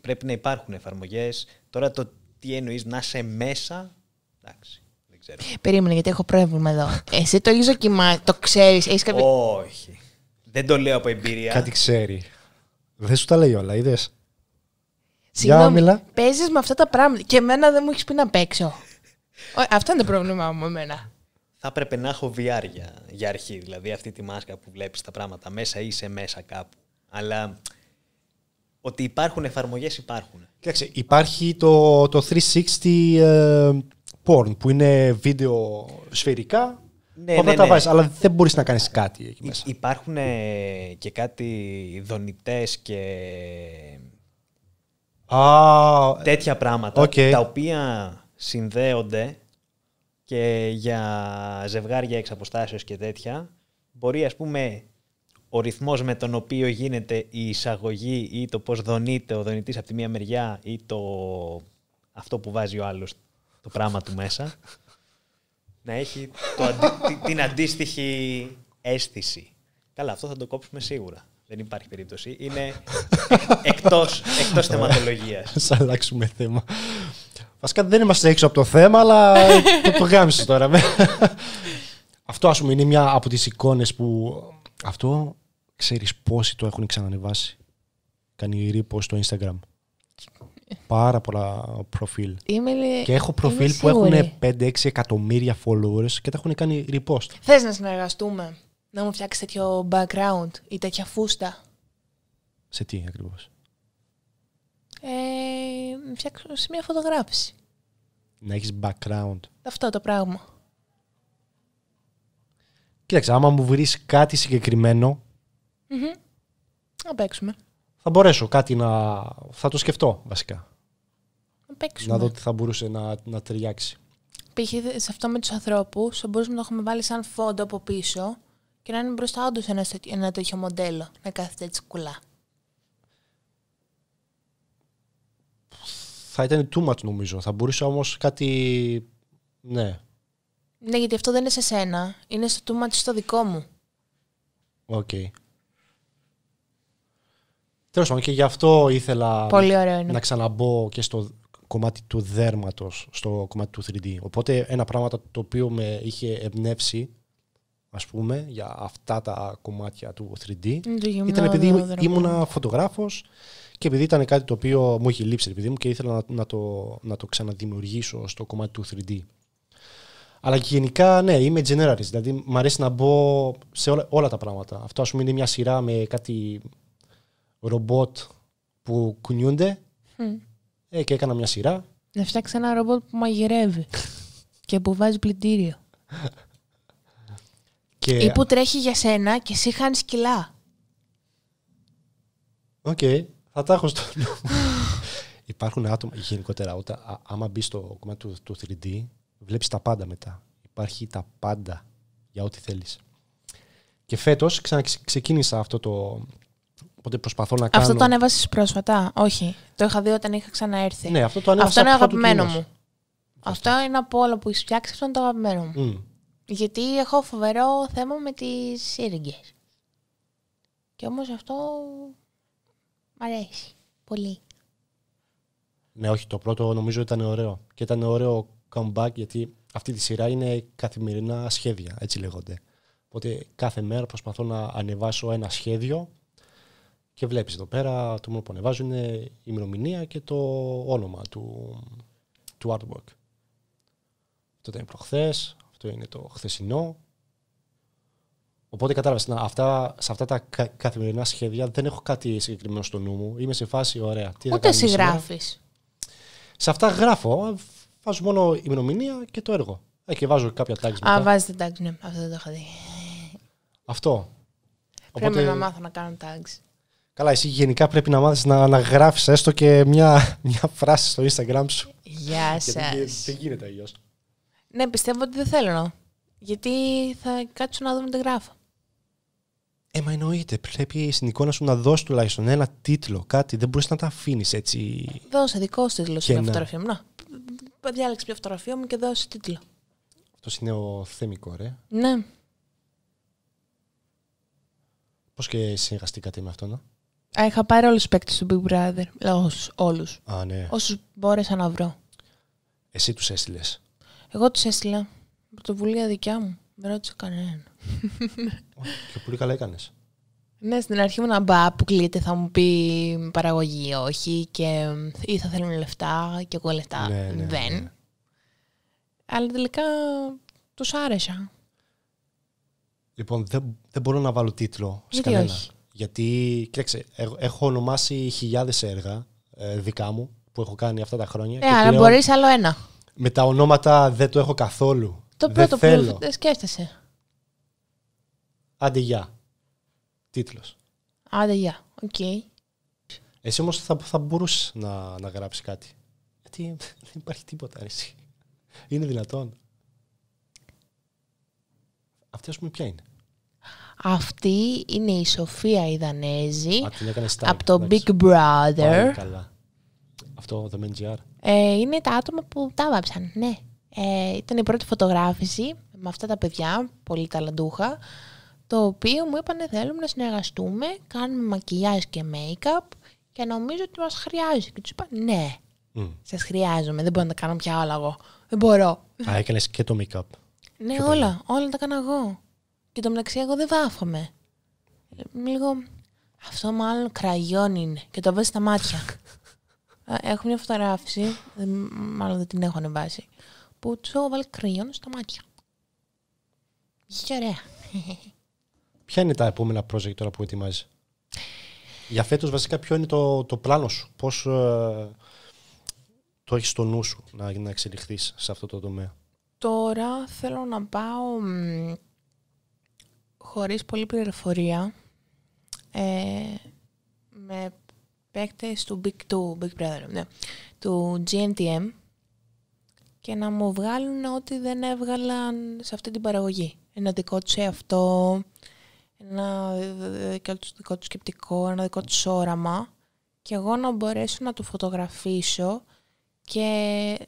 πρέπει να υπάρχουν εφαρμογές. Τώρα το τι εννοείς να είσαι μέσα. Εντάξει.
Δεν ξέρω. Περίμενε, γιατί έχω πρόβλημα εδώ. Εσύ το έχεις δοκιμάσει, το ξέρεις, έχεις
Όχι. Δεν το λέω από εμπειρία. Κάτι ξέρει.
Δεν σου τα λέει όλα, είδες. Συγγνώμη,
παίζεις με αυτά τα πράγματα και εμένα δεν μου έχεις πει να παίξω. Αυτό είναι το πρόβλημά μου εμένα.
Θα έπρεπε να έχω VR για, για αρχή, δηλαδή αυτή τη μάσκα που βλέπεις τα πράγματα μέσα ή σε μέσα κάπου. Αλλά ότι υπάρχουν εφαρμογές υπάρχουν. Κοιτάξτε,
υπάρχει το, το 360 ε, porn που είναι βίντεο σφαιρικά ναι, ναι, τα ναι. αλλά δεν μπορείς να κάνεις κάτι εκεί
μέσα. Υπάρχουν ε, και κάτι δονητές και. τέτοια πράγματα τα οποία συνδέονται και για ζευγάρια εξ και τέτοια μπορεί ας πούμε ο ρυθμός με τον οποίο γίνεται η εισαγωγή ή το πώς δονείται ο δονητής από τη μία μεριά ή το αυτό που βάζει ο άλλος το πράγμα του μέσα να έχει την αντίστοιχη αίσθηση. Καλά, αυτό θα το κόψουμε σίγουρα. Δεν υπάρχει περίπτωση. Είναι εκτός, εκτός θεματολογίας. Θα
αλλάξουμε θέμα. Βασικά δεν είμαστε έξω από το θέμα, αλλά το, το τώρα. αυτό, ας πούμε, είναι μια από τις εικόνες που... Αυτό, ξέρεις πόσοι το έχουν ξανανεβάσει. Κάνει ρίπο στο Instagram πάρα πολλά προφίλ. και έχω προφίλ που έχουν 5-6 εκατομμύρια followers και τα έχουν κάνει repost.
Θες να συνεργαστούμε, να μου φτιάξεις τέτοιο background ή τέτοια φούστα.
Σε τι ακριβώς.
Ε, φτιάξω σε μια
φωτογράφηση. Να έχεις background.
Αυτό το πράγμα.
Κοίταξε, άμα μου βρεις κάτι συγκεκριμένο, Να παίξουμε. Θα μπορέσω κάτι να... Θα το σκεφτώ βασικά. Να δω τι θα μπορούσε να, να ταιριάξει.
Π.χ. σε αυτό με τους ανθρώπους, μπορούσαμε να το έχουμε βάλει σαν φόντο από πίσω και να είναι μπροστά όντως ένα, ένα τέτοιο μοντέλο. Να κάθεται έτσι κουλά.
Θα ήταν too much νομίζω. Θα μπορούσε όμως κάτι. Ναι.
Ναι, γιατί αυτό δεν είναι σε σένα. Είναι στο too much στο δικό μου.
Οκ. Okay. Τέλος πάντων, και γι' αυτό ήθελα να ξαναμπώ και στο κομμάτι του δέρματος στο κομμάτι του 3D. Οπότε ένα πράγμα το οποίο με είχε εμπνεύσει ας πούμε, για αυτά τα κομμάτια του 3D. Ήταν επειδή ήμουνα φωτογράφος και επειδή ήταν κάτι το οποίο μου είχε λείψει, επειδή μου και ήθελα να, το, να το ξαναδημιουργήσω στο κομμάτι του 3D. Αλλά και γενικά, ναι, είμαι generalist, δηλαδή μου αρέσει να μπω σε όλα, τα πράγματα. Αυτό, ας πούμε, είναι μια σειρά με κάτι ρομπότ που κουνιούνται ε, και έκανα μια σειρά.
Να φτιάξει ένα ρομπότ που μαγειρεύει και που βάζει πλυντήριο. και... Ή που τρέχει για σένα και εσύ χάνεις κιλά.
Οκ, θα τα έχω στο νου. Υπάρχουν άτομα, γενικότερα, όταν, άμα μπεις στο κομμάτι του, του 3D, βλέπεις τα πάντα μετά. Υπάρχει τα πάντα για ό,τι θέλεις. Και φέτος ξεκίνησα αυτό το, Οπότε προσπαθώ να κάνω. Αυτό το
ανέβασες πρόσφατα. Όχι. Το είχα δει όταν είχα ξαναέρθει. Ναι, αυτό το ανέβασα Αυτό είναι αγαπημένο μου. Αυτό είναι από όλα που έχει φτιάξει, αυτό είναι το αγαπημένο μου. Mm. Γιατί έχω φοβερό θέμα με τις σύριγγες. Και όμως αυτό μ' αρέσει πολύ.
Ναι, όχι, το πρώτο νομίζω ήταν ωραίο. Και ήταν ωραίο comeback γιατί αυτή τη σειρά είναι καθημερινά σχέδια, έτσι λέγονται. Οπότε κάθε μέρα προσπαθώ να ανεβάσω ένα σχέδιο και βλέπεις εδώ πέρα το μόνο που ανεβάζουν είναι η ημερομηνία και το όνομα του, του artwork. Αυτό ήταν προχθές, αυτό είναι το χθεσινό. Οπότε κατάλαβες, σε αυτά τα καθημερινά σχέδια δεν έχω κάτι συγκεκριμένο στο νου μου. Είμαι σε φάση, ωραία. Τι Ούτε συγγράφεις. Σε αυτά γράφω. Ε, βάζω μόνο η ημερομηνία και το έργο. Ε, και βάζω κάποια tags μετά. Α,
βάζετε tags, ναι. Αυτό δεν το έχω δει.
Αυτό. Πρέπει να μάθω
να κάνω tags.
Καλά, εσύ γενικά πρέπει να μάθεις να, να έστω και μια, μια φράση στο Instagram σου. Γεια σα. Δεν γίνεται αλλιώς.
Ναι, πιστεύω ότι δεν θέλω. Γιατί θα κάτσω να δω να τη γράφω.
Ε, μα εννοείται. Πρέπει στην εικόνα σου να δώσεις τουλάχιστον ένα τίτλο, κάτι. Δεν μπορείς να τα αφήνεις έτσι.
Δώσε δικό σου τίτλο στην φωτογραφία μου. Να. Διάλεξε μια φωτογραφία μου και δώσε τίτλο.
Αυτός είναι ο θεμικό, ρε. Ναι. Πώς και συνεργαστήκατε με αυτόν,
Είχα πάρει όλους τους παίκτες του Big Brother. Όλου. ναι. Όσους μπόρεσα να βρω.
Εσύ τους έστειλες.
Εγώ τους έστειλα. Πρωτοβουλία δικιά μου. Δεν ρώτησα κανέναν.
Και πολύ καλά έκανες.
Ναι, στην αρχή μου να μπα που θα μου πει παραγωγή ή όχι και ή θα θέλουν λεφτά και εγώ λεφτά. Ναι, ναι, ναι. Δεν. Αλλά τελικά τους άρεσα.
Λοιπόν, δεν, δεν μπορώ να βάλω τίτλο σε κανένα. Γιατί, κοίταξε, ε, έχω ονομάσει χιλιάδες έργα ε, δικά μου που έχω κάνει αυτά τα χρόνια. Ε, αλλά μπορείς άλλο ένα. Με τα ονόματα δεν το έχω καθόλου. Το δεν πρώτο θέλω. που
ε, σκέφτεσαι.
Άντε γεια. Τίτλος. Άντε γεια. Οκ. Okay. Εσύ όμως θα, θα μπορούσες να, να γράψεις κάτι. Γιατί δεν υπάρχει τίποτα εσύ. Είναι δυνατόν.
Αυτή ας πούμε ποια είναι. Αυτή είναι η Σοφία η Δανέζη από το Big
Brother. Αυτό το MGR.
Ε, είναι τα άτομα που τα βάψαν, ναι. Ε, ήταν η πρώτη φωτογράφηση με αυτά τα παιδιά, πολύ ταλαντούχα, το οποίο μου είπανε θέλουμε να συνεργαστούμε, κάνουμε μακιγιάζ και make-up και νομίζω ότι μας χρειάζεται. Και τους είπα ναι, mm. σας χρειάζομαι, δεν μπορώ να τα κάνω πια όλα εγώ. Δεν μπορώ.
Α, έκανες και το make-up.
Ναι, όλα, όλα τα έκανα εγώ. Και το μεταξύ εγώ δεν βάφομαι. Ε, λίγο, αυτό μάλλον κραγιόν είναι και το βάζει στα μάτια. έχω μια φωτογράφηση, μάλλον δεν την έχω ανεβάσει, που του έχω βάλει κραγιόν στα μάτια. Βγήκε ωραία.
Ποια είναι τα επόμενα project τώρα που ετοιμάζεις. Για φέτος βασικά ποιο είναι το, το πλάνο σου, πώς ε, το έχεις στο νου σου να, να εξελιχθείς σε αυτό το τομέα.
Τώρα θέλω να πάω χωρίς πολλή πληροφορία ε, με παίκτες του Big, του Big Brother, ναι, του GNTM και να μου βγάλουν ό,τι δεν έβγαλαν σε αυτή την παραγωγή. Ένα δικό τους αυτό ένα ε, ε, δικό τους σκεπτικό, ένα δικό τους όραμα και εγώ να μπορέσω να το φωτογραφίσω και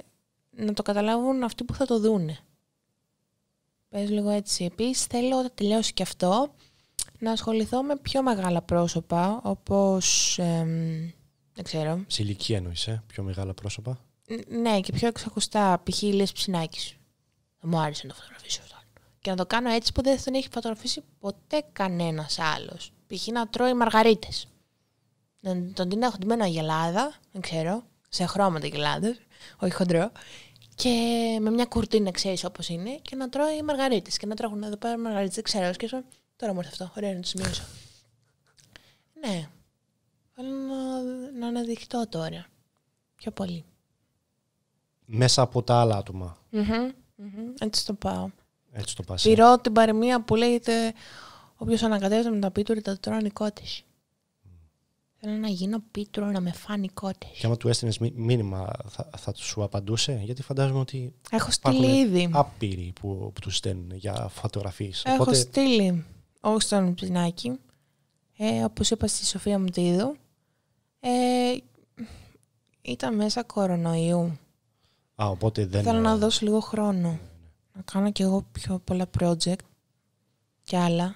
να το καταλάβουν αυτοί που θα το δούνε. Πες λίγο έτσι. επίσης, θέλω όταν τελειώσει και αυτό να ασχοληθώ με πιο μεγάλα πρόσωπα όπως... Ε, δεν ξέρω.
Σε ηλικία ε, πιο μεγάλα πρόσωπα.
Ναι, και πιο εξακουστά. Π.χ. Λες Δεν Μου άρεσε να το φωτογραφίσω αυτό. Και να το κάνω έτσι που δεν θα τον έχει φωτογραφίσει ποτέ κανένας άλλος. Π.χ. να τρώει μαργαρίτες. Να τον την έχω την γελάδα, δεν ξέρω, σε χρώματα γελάδες, όχι χοντρό και με μια κουρτίνα, ξέρεις όπως είναι, και να τρώει μαργαρίτες. Και να τρώγουν εδώ πέρα μαργαρίτες. Δεν ξέρω, σκέφτομαι. Τώρα μου έρθει αυτό. Ωραία, να το σημειώσω. ναι. Θέλω να, να αναδειχτώ τώρα. Πιο πολύ.
Μέσα από τα άλλα άτομα.
Έτσι το πάω. Έτσι το πας. Ε. Πυρώ την παροιμία που λέγεται οποίο ανακατεύεται με τα πίτουρη τα τρώνε κότε. Θέλω να γίνω πίτρο, να με φάνει κότες.
Και άμα του έστεινε μήνυμα, θα, θα σου απαντούσε, γιατί φαντάζομαι ότι. Έχω στείλει ήδη. Άπειροι που, τους στέλνουν για φωτογραφίες. Έχω Οπότε...
στείλει όχι στον Πινάκη. Ε, Όπως είπα στη Σοφία μου Μουτίδου. Ε, ήταν μέσα κορονοϊού.
Α, Θέλω να
δώσω λίγο χρόνο. Να κάνω κι εγώ πιο πολλά project και άλλα.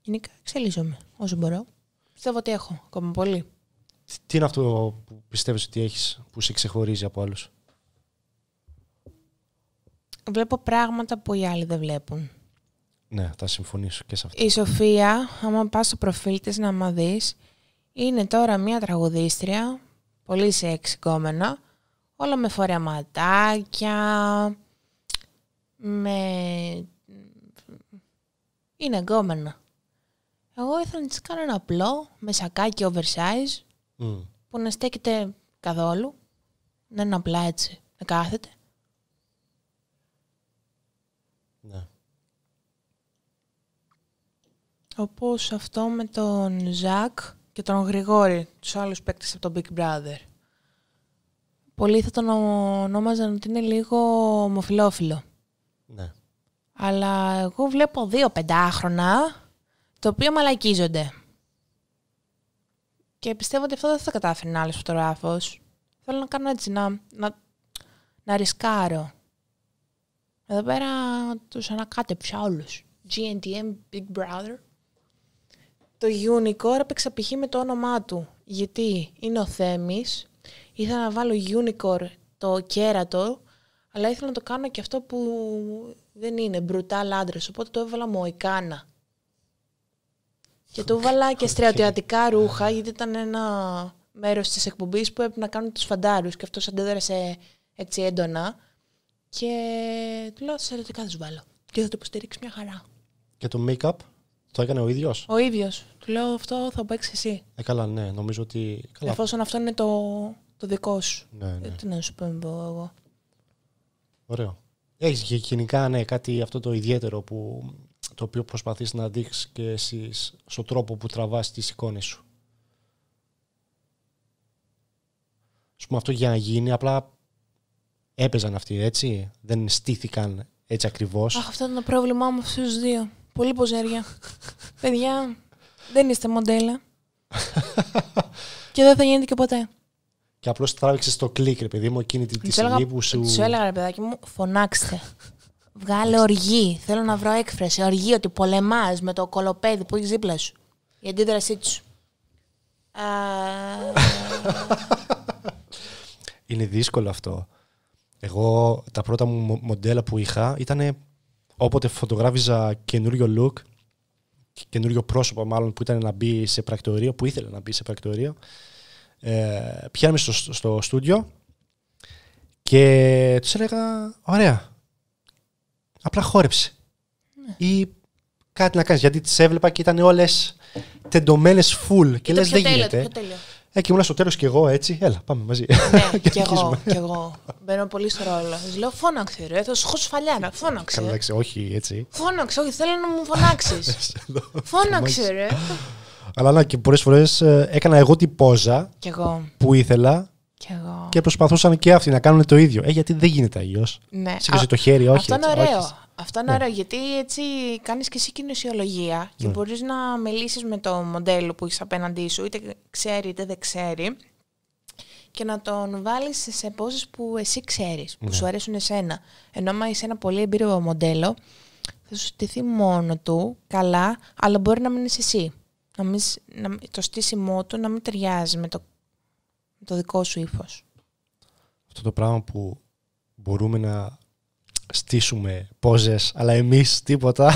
Γενικά εξελίσσομαι όσο μπορώ. Πιστεύω ότι έχω ακόμα πολύ.
Τι είναι αυτό που πιστεύεις ότι έχεις, που σε ξεχωρίζει από άλλους.
Βλέπω πράγματα που οι άλλοι δεν βλέπουν.
Ναι, θα συμφωνήσω και σε αυτό. Η
Σοφία, άμα πας στο προφίλ της να μα δεις, είναι τώρα μια τραγουδίστρια, πολύ σε εξηγόμενα, όλα με φορεματάκια, με... είναι εγκόμενα. Εγώ ήθελα να της κάνω ένα απλό με σακάκι oversize mm. που να στέκεται καθόλου. Να είναι απλά έτσι, να κάθεται. Ναι. Όπως αυτό με τον Ζακ και τον Γρηγόρη, τους άλλους παίκτες από τον Big Brother. Πολλοί θα τον ονόμαζαν ότι είναι λίγο λίγο Ναι. Αλλά εγώ βλέπω δύο πεντάχρονα το οποίο μαλακίζονται. Και πιστεύω ότι αυτό δεν θα κατάφερνε άλλος φωτογράφος. Θέλω να κάνω έτσι, να, να, να ρισκάρω. Εδώ πέρα τους ανακάτεψα όλους. GNTM Big Brother. Το Unicorn έπαιξα π.χ. με το όνομά του. Γιατί είναι ο Θέμης. Ήθελα να βάλω Unicorn το κέρατο, αλλά ήθελα να το κάνω και αυτό που δεν είναι, Brutal άντρε. Οπότε το έβαλα Μοϊκάνα. Και το έβαλα και στρατιωτικά ρούχα, γιατί ήταν ένα μέρος της εκπομπής που έπρεπε να κάνουν τους φαντάρους και αυτός αντέδρασε έτσι έντονα. Και του λέω: Στρατιωτικά θα τους βάλω. Και θα το υποστηρίξει μια χαρά.
Και το make-up το έκανε ο ίδιος.
Ο ίδιος. Του λέω: Αυτό θα παίξεις εσύ.
Ε, καλά, ναι, νομίζω ότι. Καλά.
Εφόσον αυτό είναι το, το δικό σου. Ναι, ναι. Ε, τι να σου πω εγώ.
Ωραίο. Έχεις και γενικά ναι, κάτι αυτό το ιδιαίτερο που το οποίο προσπαθείς να δείξεις και εσύ στον τρόπο που τραβάς τις εικόνες σου. Ας πούμε αυτό για να γίνει απλά έπαιζαν αυτοί έτσι, δεν στήθηκαν έτσι ακριβώς. Αχ,
αυτό ήταν το πρόβλημά μου αυτούς τους δύο. Πολύ ποζέρια. Παιδιά, δεν είστε μοντέλα. και δεν θα γίνεται και ποτέ.
Και απλώς τράβηξες το κλικ, ρε παιδί μου, εκείνη τη, στιγμή που σου. Σου έλεγα,
ρε παιδάκι μου, φωνάξτε. Βγάλε οργή. Θέλω να βρω έκφραση. Οργή ότι πολεμάς με το κολοπέδι που έχεις δίπλα σου. Η αντίδρασή τους.
Είναι δύσκολο αυτό. Εγώ τα πρώτα μου μοντέλα που είχα ήταν όποτε φωτογράφιζα καινούριο look, καινούριο πρόσωπο μάλλον που ήταν να μπει σε πρακτορείο, που ήθελε να μπει σε πρακτορείο. Ε, στο, στο στούντιο και τους έλεγα, ωραία, απλά χόρεψε. Ή κάτι να κάνεις. Γιατί τις έβλεπα και ήταν όλες τεντωμένες full. Και λε, δεν τέλειο, γίνεται. Το Ε, και ήμουν στο τέλος κι εγώ έτσι. Έλα, πάμε μαζί. Ναι, και, εγώ,
κι εγώ. Μπαίνω πολύ στο ρόλο. Της λέω, φώναξε, ρε. Θα σου φαλιά Φώναξε. Καλά,
όχι, έτσι.
Φώναξε, όχι, θέλω να μου φωνάξεις. φώναξε, ρε.
Αλλά να και πολλές φορές ε, έκανα εγώ την πόζα που ήθελα και, εγώ. και προσπαθούσαν και αυτοί να κάνουν το ίδιο. Ε, γιατί δεν γίνεται αλλιώς. Ναι. Σήκωσε το χέρι, όχι. Αυτό είναι έτσι, ωραίο.
Αυτό είναι ναι. ωραίο, γιατί έτσι κάνεις και εσύ κινησιολογία και ναι. μπορείς να μιλήσεις με το μοντέλο που έχεις απέναντί σου, είτε ξέρει είτε δεν ξέρει, και να τον βάλεις σε πόσε που εσύ ξέρεις, που ναι. σου αρέσουν εσένα. Ενώ είσαι ένα πολύ εμπειρο μοντέλο, θα σου στηθεί μόνο του καλά, αλλά μπορεί να μείνει εσύ. Να μην, το στήσιμό του να μην ταιριάζει με το το δικό σου ύφος.
Αυτό το πράγμα που μπορούμε να στήσουμε πόζες, αλλά εμείς τίποτα.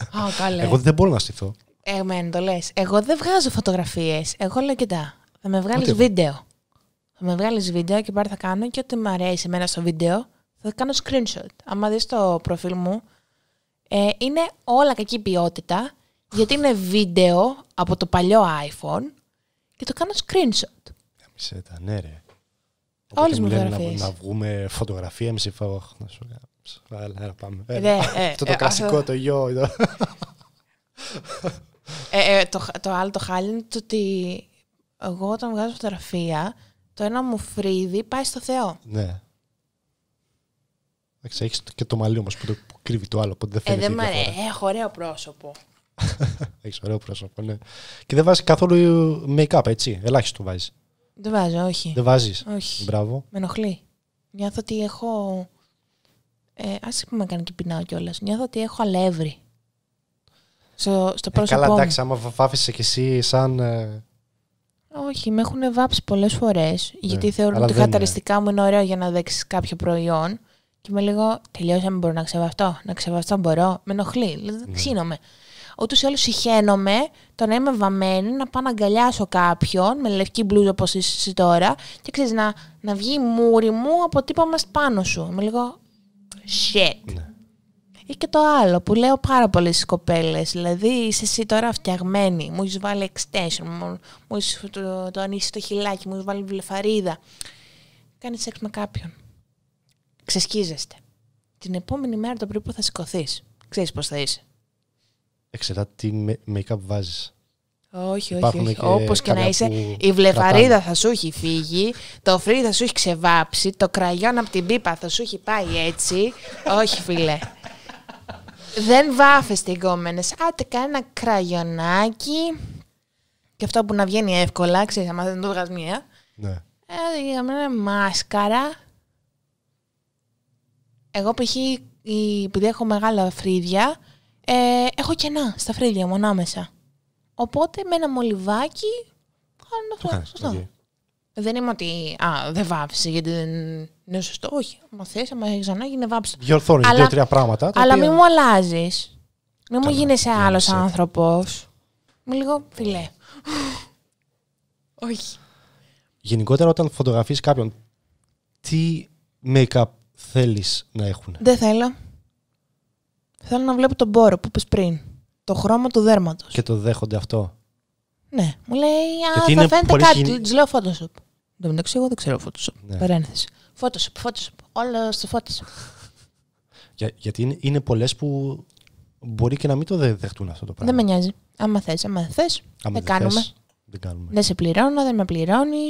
Oh, καλέ. Εγώ δεν μπορώ να στηθώ.
Εμένα το λες. Εγώ δεν βγάζω φωτογραφίες. Εγώ λέω κοιτά, θα με βγάλεις βίντεο. Θα με βγάλεις βίντεο και πάρα θα κάνω και ό,τι μου αρέσει εμένα στο βίντεο θα κάνω screenshot. Άμα δεις το προφίλ μου, ε, είναι όλα κακή ποιότητα γιατί είναι βίντεο από το παλιό iPhone και το κάνω screenshot.
Ξέτα, ναι, ρε. Όλες μου λένε να, βγούμε φωτογραφία, είπα, συμφωνώ. Να σου Έλα, πάμε. Ε, το ε, κλασικό, το γιο.
Ε, το, άλλο το χάλι είναι το ότι εγώ όταν βγάζω φωτογραφία, το ένα μου φρύδι πάει στο Θεό. Ναι.
έχεις και το μαλλί όμως που, το, που κρύβει το άλλο, οπότε δεν φαίνεται. Ε, δεν
Έχω ωραίο πρόσωπο.
έχεις ωραίο πρόσωπο, ναι. Και δεν βάζεις καθόλου make-up, έτσι. Ελάχιστο βάζεις.
Δεν βάζω, όχι. Δεν βάζεις. Όχι. Μπράβο. Με ενοχλεί. Νιώθω ότι έχω. Ε, ας πούμε, κάνει και πεινάω κιόλας. Νιώθω ότι έχω αλεύρι. Στο, στο ε, πρόσωπό καλά, Καλά, εντάξει,
άμα βάφησε κι εσύ σαν. Ε,
όχι, με έχουν βάψει πολλές φορές. Ναι. γιατί θεωρούν ότι χαταριστικά μου είναι ωραίο για να δέξεις κάποιο προϊόν. Και με λίγο τελειώσαμε, μπορώ να ξεβαστώ. Να ξεβαστώ μπορώ. Με ενοχλεί. Δηλαδή, ξύνομαι ούτως ή άλλως συχαίνομαι το να είμαι βαμμένη, να πάω να αγκαλιάσω κάποιον με λευκή μπλούζα όπως είσαι τώρα και ξέρεις να, να βγει η μούρη μου από τύπα μας πάνω σου. με λίγο. Shit. Ναι. Ή και το άλλο που λέω πάρα πολλές κοπέλες. Δηλαδή είσαι εσύ τώρα φτιαγμένη, μου έχεις βάλει extension, μου, μου το, το ανοίξει το χυλάκι, μου έχεις βάλει βλεφαρίδα. Κάνεις σεξ με κάποιον. Ξεσκίζεστε. Την επόμενη μέρα το πρωί που θα σηκωθείς, ξέρεις πώς θα είσαι.
Εξετά τι make-up βάζεις. Όχι, όχι, όχι. Όπως και να είσαι, η βλεφαρίδα
θα σου έχει φύγει, το φρύδι θα σου έχει ξεβάψει, το κραγιόν από την πίπα θα σου έχει πάει έτσι. όχι, φίλε. Δεν βάφεστε τι άτε Άντε ένα κραγιονάκι. Και αυτό που να βγαίνει εύκολα, ξέρεις, άμα δεν το βγάζεις μία. Ναι. Ε, για μένα μάσκαρα. Εγώ π.χ. επειδή έχω μεγάλα φρύδια, ε, έχω κενά στα φρύδια μου ανάμεσα. Οπότε με ένα μολυβάκι κάνω αυτό. Σωστό. Δεν είμαι ότι α, δεν βάψει γιατί δεν είναι σωστό. Όχι, μα θες, άμα έχεις ανάγκη να βαψει βάψει. Διορθώνεις δύο-τρία πράγματα. Αλλά οποία... μην μου αλλάζεις. Μην μου γίνεσαι ναι, άλλος άνθρωπος. Μου λίγο φιλέ. Όχι.
Γενικότερα όταν φωτογραφείς κάποιον, τι make-up θέλεις να έχουν.
Δεν θέλω. Θέλω να βλέπω τον πόρο που είπες πριν. Το χρώμα του δέρματος.
Και το δέχονται αυτό.
Ναι. Μου λέει, Α, θα φαίνεται κάτι. Της λέω Photoshop.
Δεν ξέρω, εγώ δεν ξέρω Photoshop. Ναι. Παρένθεση.
Photoshop, Photoshop. Όλα στο Photoshop.
Για, γιατί είναι, είναι πολλές που μπορεί και να μην το δεχτούν αυτό το πράγμα.
Δεν με νοιάζει. Άμα θες, άμα θε. Δεν, κάνουμε. δεν κάνουμε. Δεν σε πληρώνω, δεν με πληρώνεις.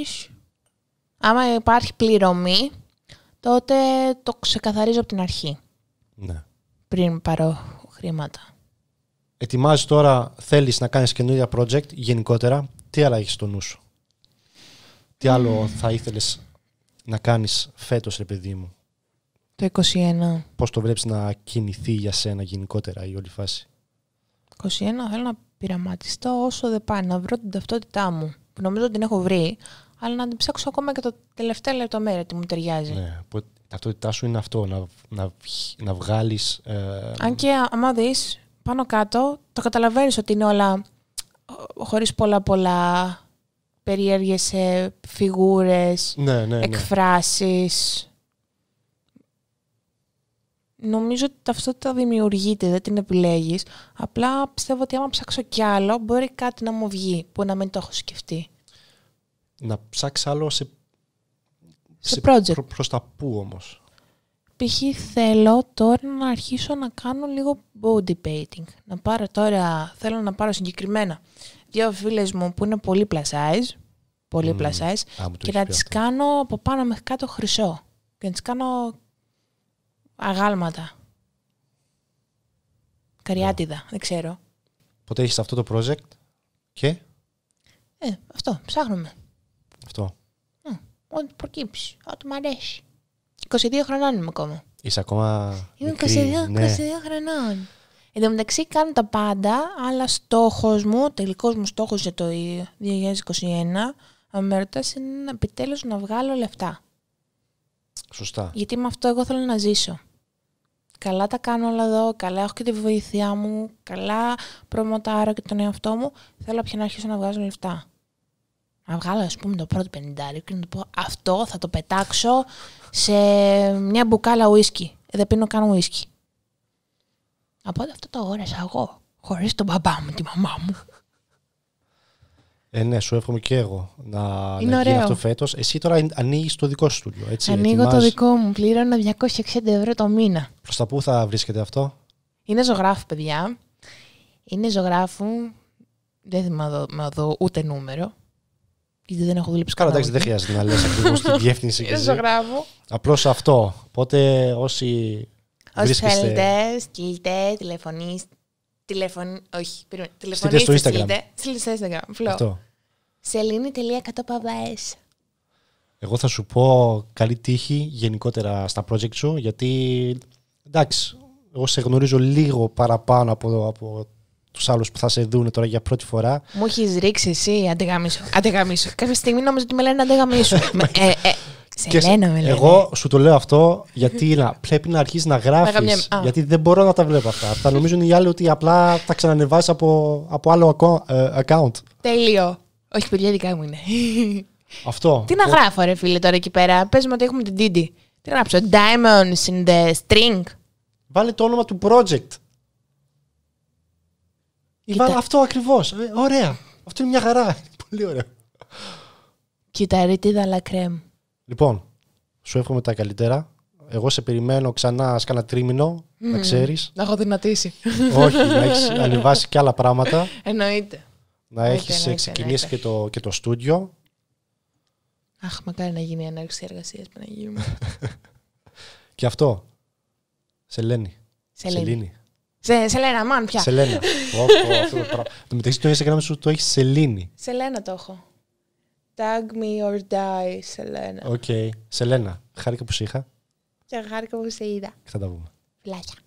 Άμα υπάρχει πληρωμή, τότε το ξεκαθαρίζω από την αρχή. Ναι πριν πάρω χρήματα.
Ετοιμάζεις τώρα, θέλεις να κάνεις καινούργια project γενικότερα. Τι άλλα έχεις στο νου σου. Τι άλλο θα ήθελες να κάνεις φέτος, ρε παιδί μου.
Το 21.
Πώς το βλέπεις να κινηθεί για σένα γενικότερα η όλη φάση.
21 θέλω να πειραματιστώ όσο δεν πάει, να βρω την ταυτότητά μου. Που νομίζω την έχω βρει, αλλά να την ψάξω ακόμα και το τελευταία λεπτομέρεια τι μου ταιριάζει. Ναι,
ταυτότητά σου είναι αυτό, να, να, να βγάλεις... Ε, Αν
και άμα δεις πάνω κάτω, το καταλαβαίνεις οτι ότι είναι χωρί χωρίς πολλά-πολλά περιέργειες φιγούρε, φιγούρες, ναι, ναι, ναι, εκφράσεις. Νομίζω ότι ταυτότητα δημιουργείται, δεν την επιλέγεις, Απλά πιστεύω ότι άμα ψάξω κι άλλο, μπορεί κάτι να μου βγει που να μην το έχω σκεφτεί.
Να ψάξει άλλο σε σε project. Προ, προς τα πού όμως.
Π.χ. θέλω τώρα να αρχίσω να κάνω λίγο body painting. Να πάρω τώρα, θέλω να πάρω συγκεκριμένα δύο φίλες μου που είναι πολύ plus size, πολύ mm. plus size, και να τις κάνω από πάνω μέχρι κάτω χρυσό. Και να τις κάνω αγάλματα. Καριάτιδα, δεν ξέρω.
Ποτέ έχεις αυτό το project και...
Ε, αυτό, ψάχνουμε. Αυτό ό,τι προκύψει, ό,τι μου αρέσει. 22 χρονών είμαι ακόμα.
Είσαι ακόμα. Είμαι μικρή, 22, 22 ναι.
χρονών. Εν τω μεταξύ κάνω τα πάντα, αλλά στόχος μου, τελικός μου στόχος για το 2021, αν με ρωτά, είναι επιτέλους να βγάλω λεφτά. Σωστά. Γιατί με αυτό εγώ θέλω να ζήσω. Καλά τα κάνω όλα εδώ, καλά έχω και τη βοήθειά μου, καλά προμοτάρω και τον εαυτό μου. Θέλω πια να αρχίσω να βγάζω λεφτά να βγάλω ας πούμε το πρώτο πενιντάριο και να το πω αυτό θα το πετάξω σε μια μπουκάλα ουίσκι. Ε, δεν πίνω καν ουίσκι. Από αυτό το αγόρασα εγώ, χωρίς τον μπαμπά μου, τη μαμά μου.
Ε, ναι, σου εύχομαι και εγώ να, να ωραίο. γίνει αυτό φέτος. Εσύ τώρα ανοίγεις το δικό σου στούντιο, έτσι. Ανοίγω το δικό
μου. Πλήρωνα 260 ευρώ το μήνα.
Προς τα πού θα βρίσκεται αυτό,
Είναι ζωγράφου, παιδιά. Είναι ζωγράφου. Δεν θυμάμαι δω ούτε νούμερο
γιατί δεν έχω δουλέψει καλά. Εντάξει, δεν χρειάζεται να λες ακριβώς τη διεύθυνση. Δεν το γράφω. Απλώς αυτό. Οπότε όσοι. Όσοι θέλετε,
στείλτε, τηλεφωνήστε. Τηλεφων... Όχι, περίμενε. Τηλεφωνήστε στο Instagram. Στείλτε, στο Instagram. Φλό. Αυτό.
Εγώ θα σου πω καλή τύχη γενικότερα στα project σου, γιατί εντάξει, εγώ σε γνωρίζω λίγο παραπάνω από, από τους άλλους που θα σε δουν τώρα για πρώτη φορά.
Μου έχεις ρίξει εσύ, αντεγαμίσω. αντεγαμίσω. Κάποια στιγμή νόμιζα ότι με λένε αντεγαμίσου. ε, ε, σε και λένε, με λένε. Εγώ
σου το λέω αυτό γιατί να, πρέπει να αρχίσεις να γράφει. γιατί δεν μπορώ να τα βλέπω αυτά. θα νομίζουν οι άλλοι ότι απλά τα ξανανεβάζει από, από άλλο ε, account.
Τέλειο. Όχι, παιδιά, δικά μου είναι.
Αυτό. Τι να γράφω,
ρε φίλε, τώρα εκεί πέρα. Πες μου ότι έχουμε την Didi. Τι να γράψω. Diamonds in the string. Βάλε το όνομα του project αυτό ακριβώς. Ε, ωραία. Αυτό είναι μια χαρά. Πολύ ωραία. ωραία. Κυταρίτιδα λακρέμ.
Λοιπόν, σου εύχομαι τα καλύτερα. Εγώ σε περιμένω ξανά σε κανένα τρίμηνο, να ξέρεις.
Να έχω δυνατήσει. Όχι, να έχεις ανεβάσει
και άλλα πράγματα. Εννοείται. Να έχει ξεκινήσει και το, και το στούντιο.
Αχ, μακάρι να γίνει η ανάρξη εργασία γίνουμε.
και αυτό. Σελένη.
Σελένη. Σε, σελένα, μαν πια. Σελένα.
Το μεταξύ του Instagram σου το έχει Σελήνη.
Σελένα το έχω. Tag me or die, Σελένα.
Οκ. Σελένα, χάρηκα που σε είχα.
Και χάρηκα που σε είδα. Θα τα πούμε. Φλάκια.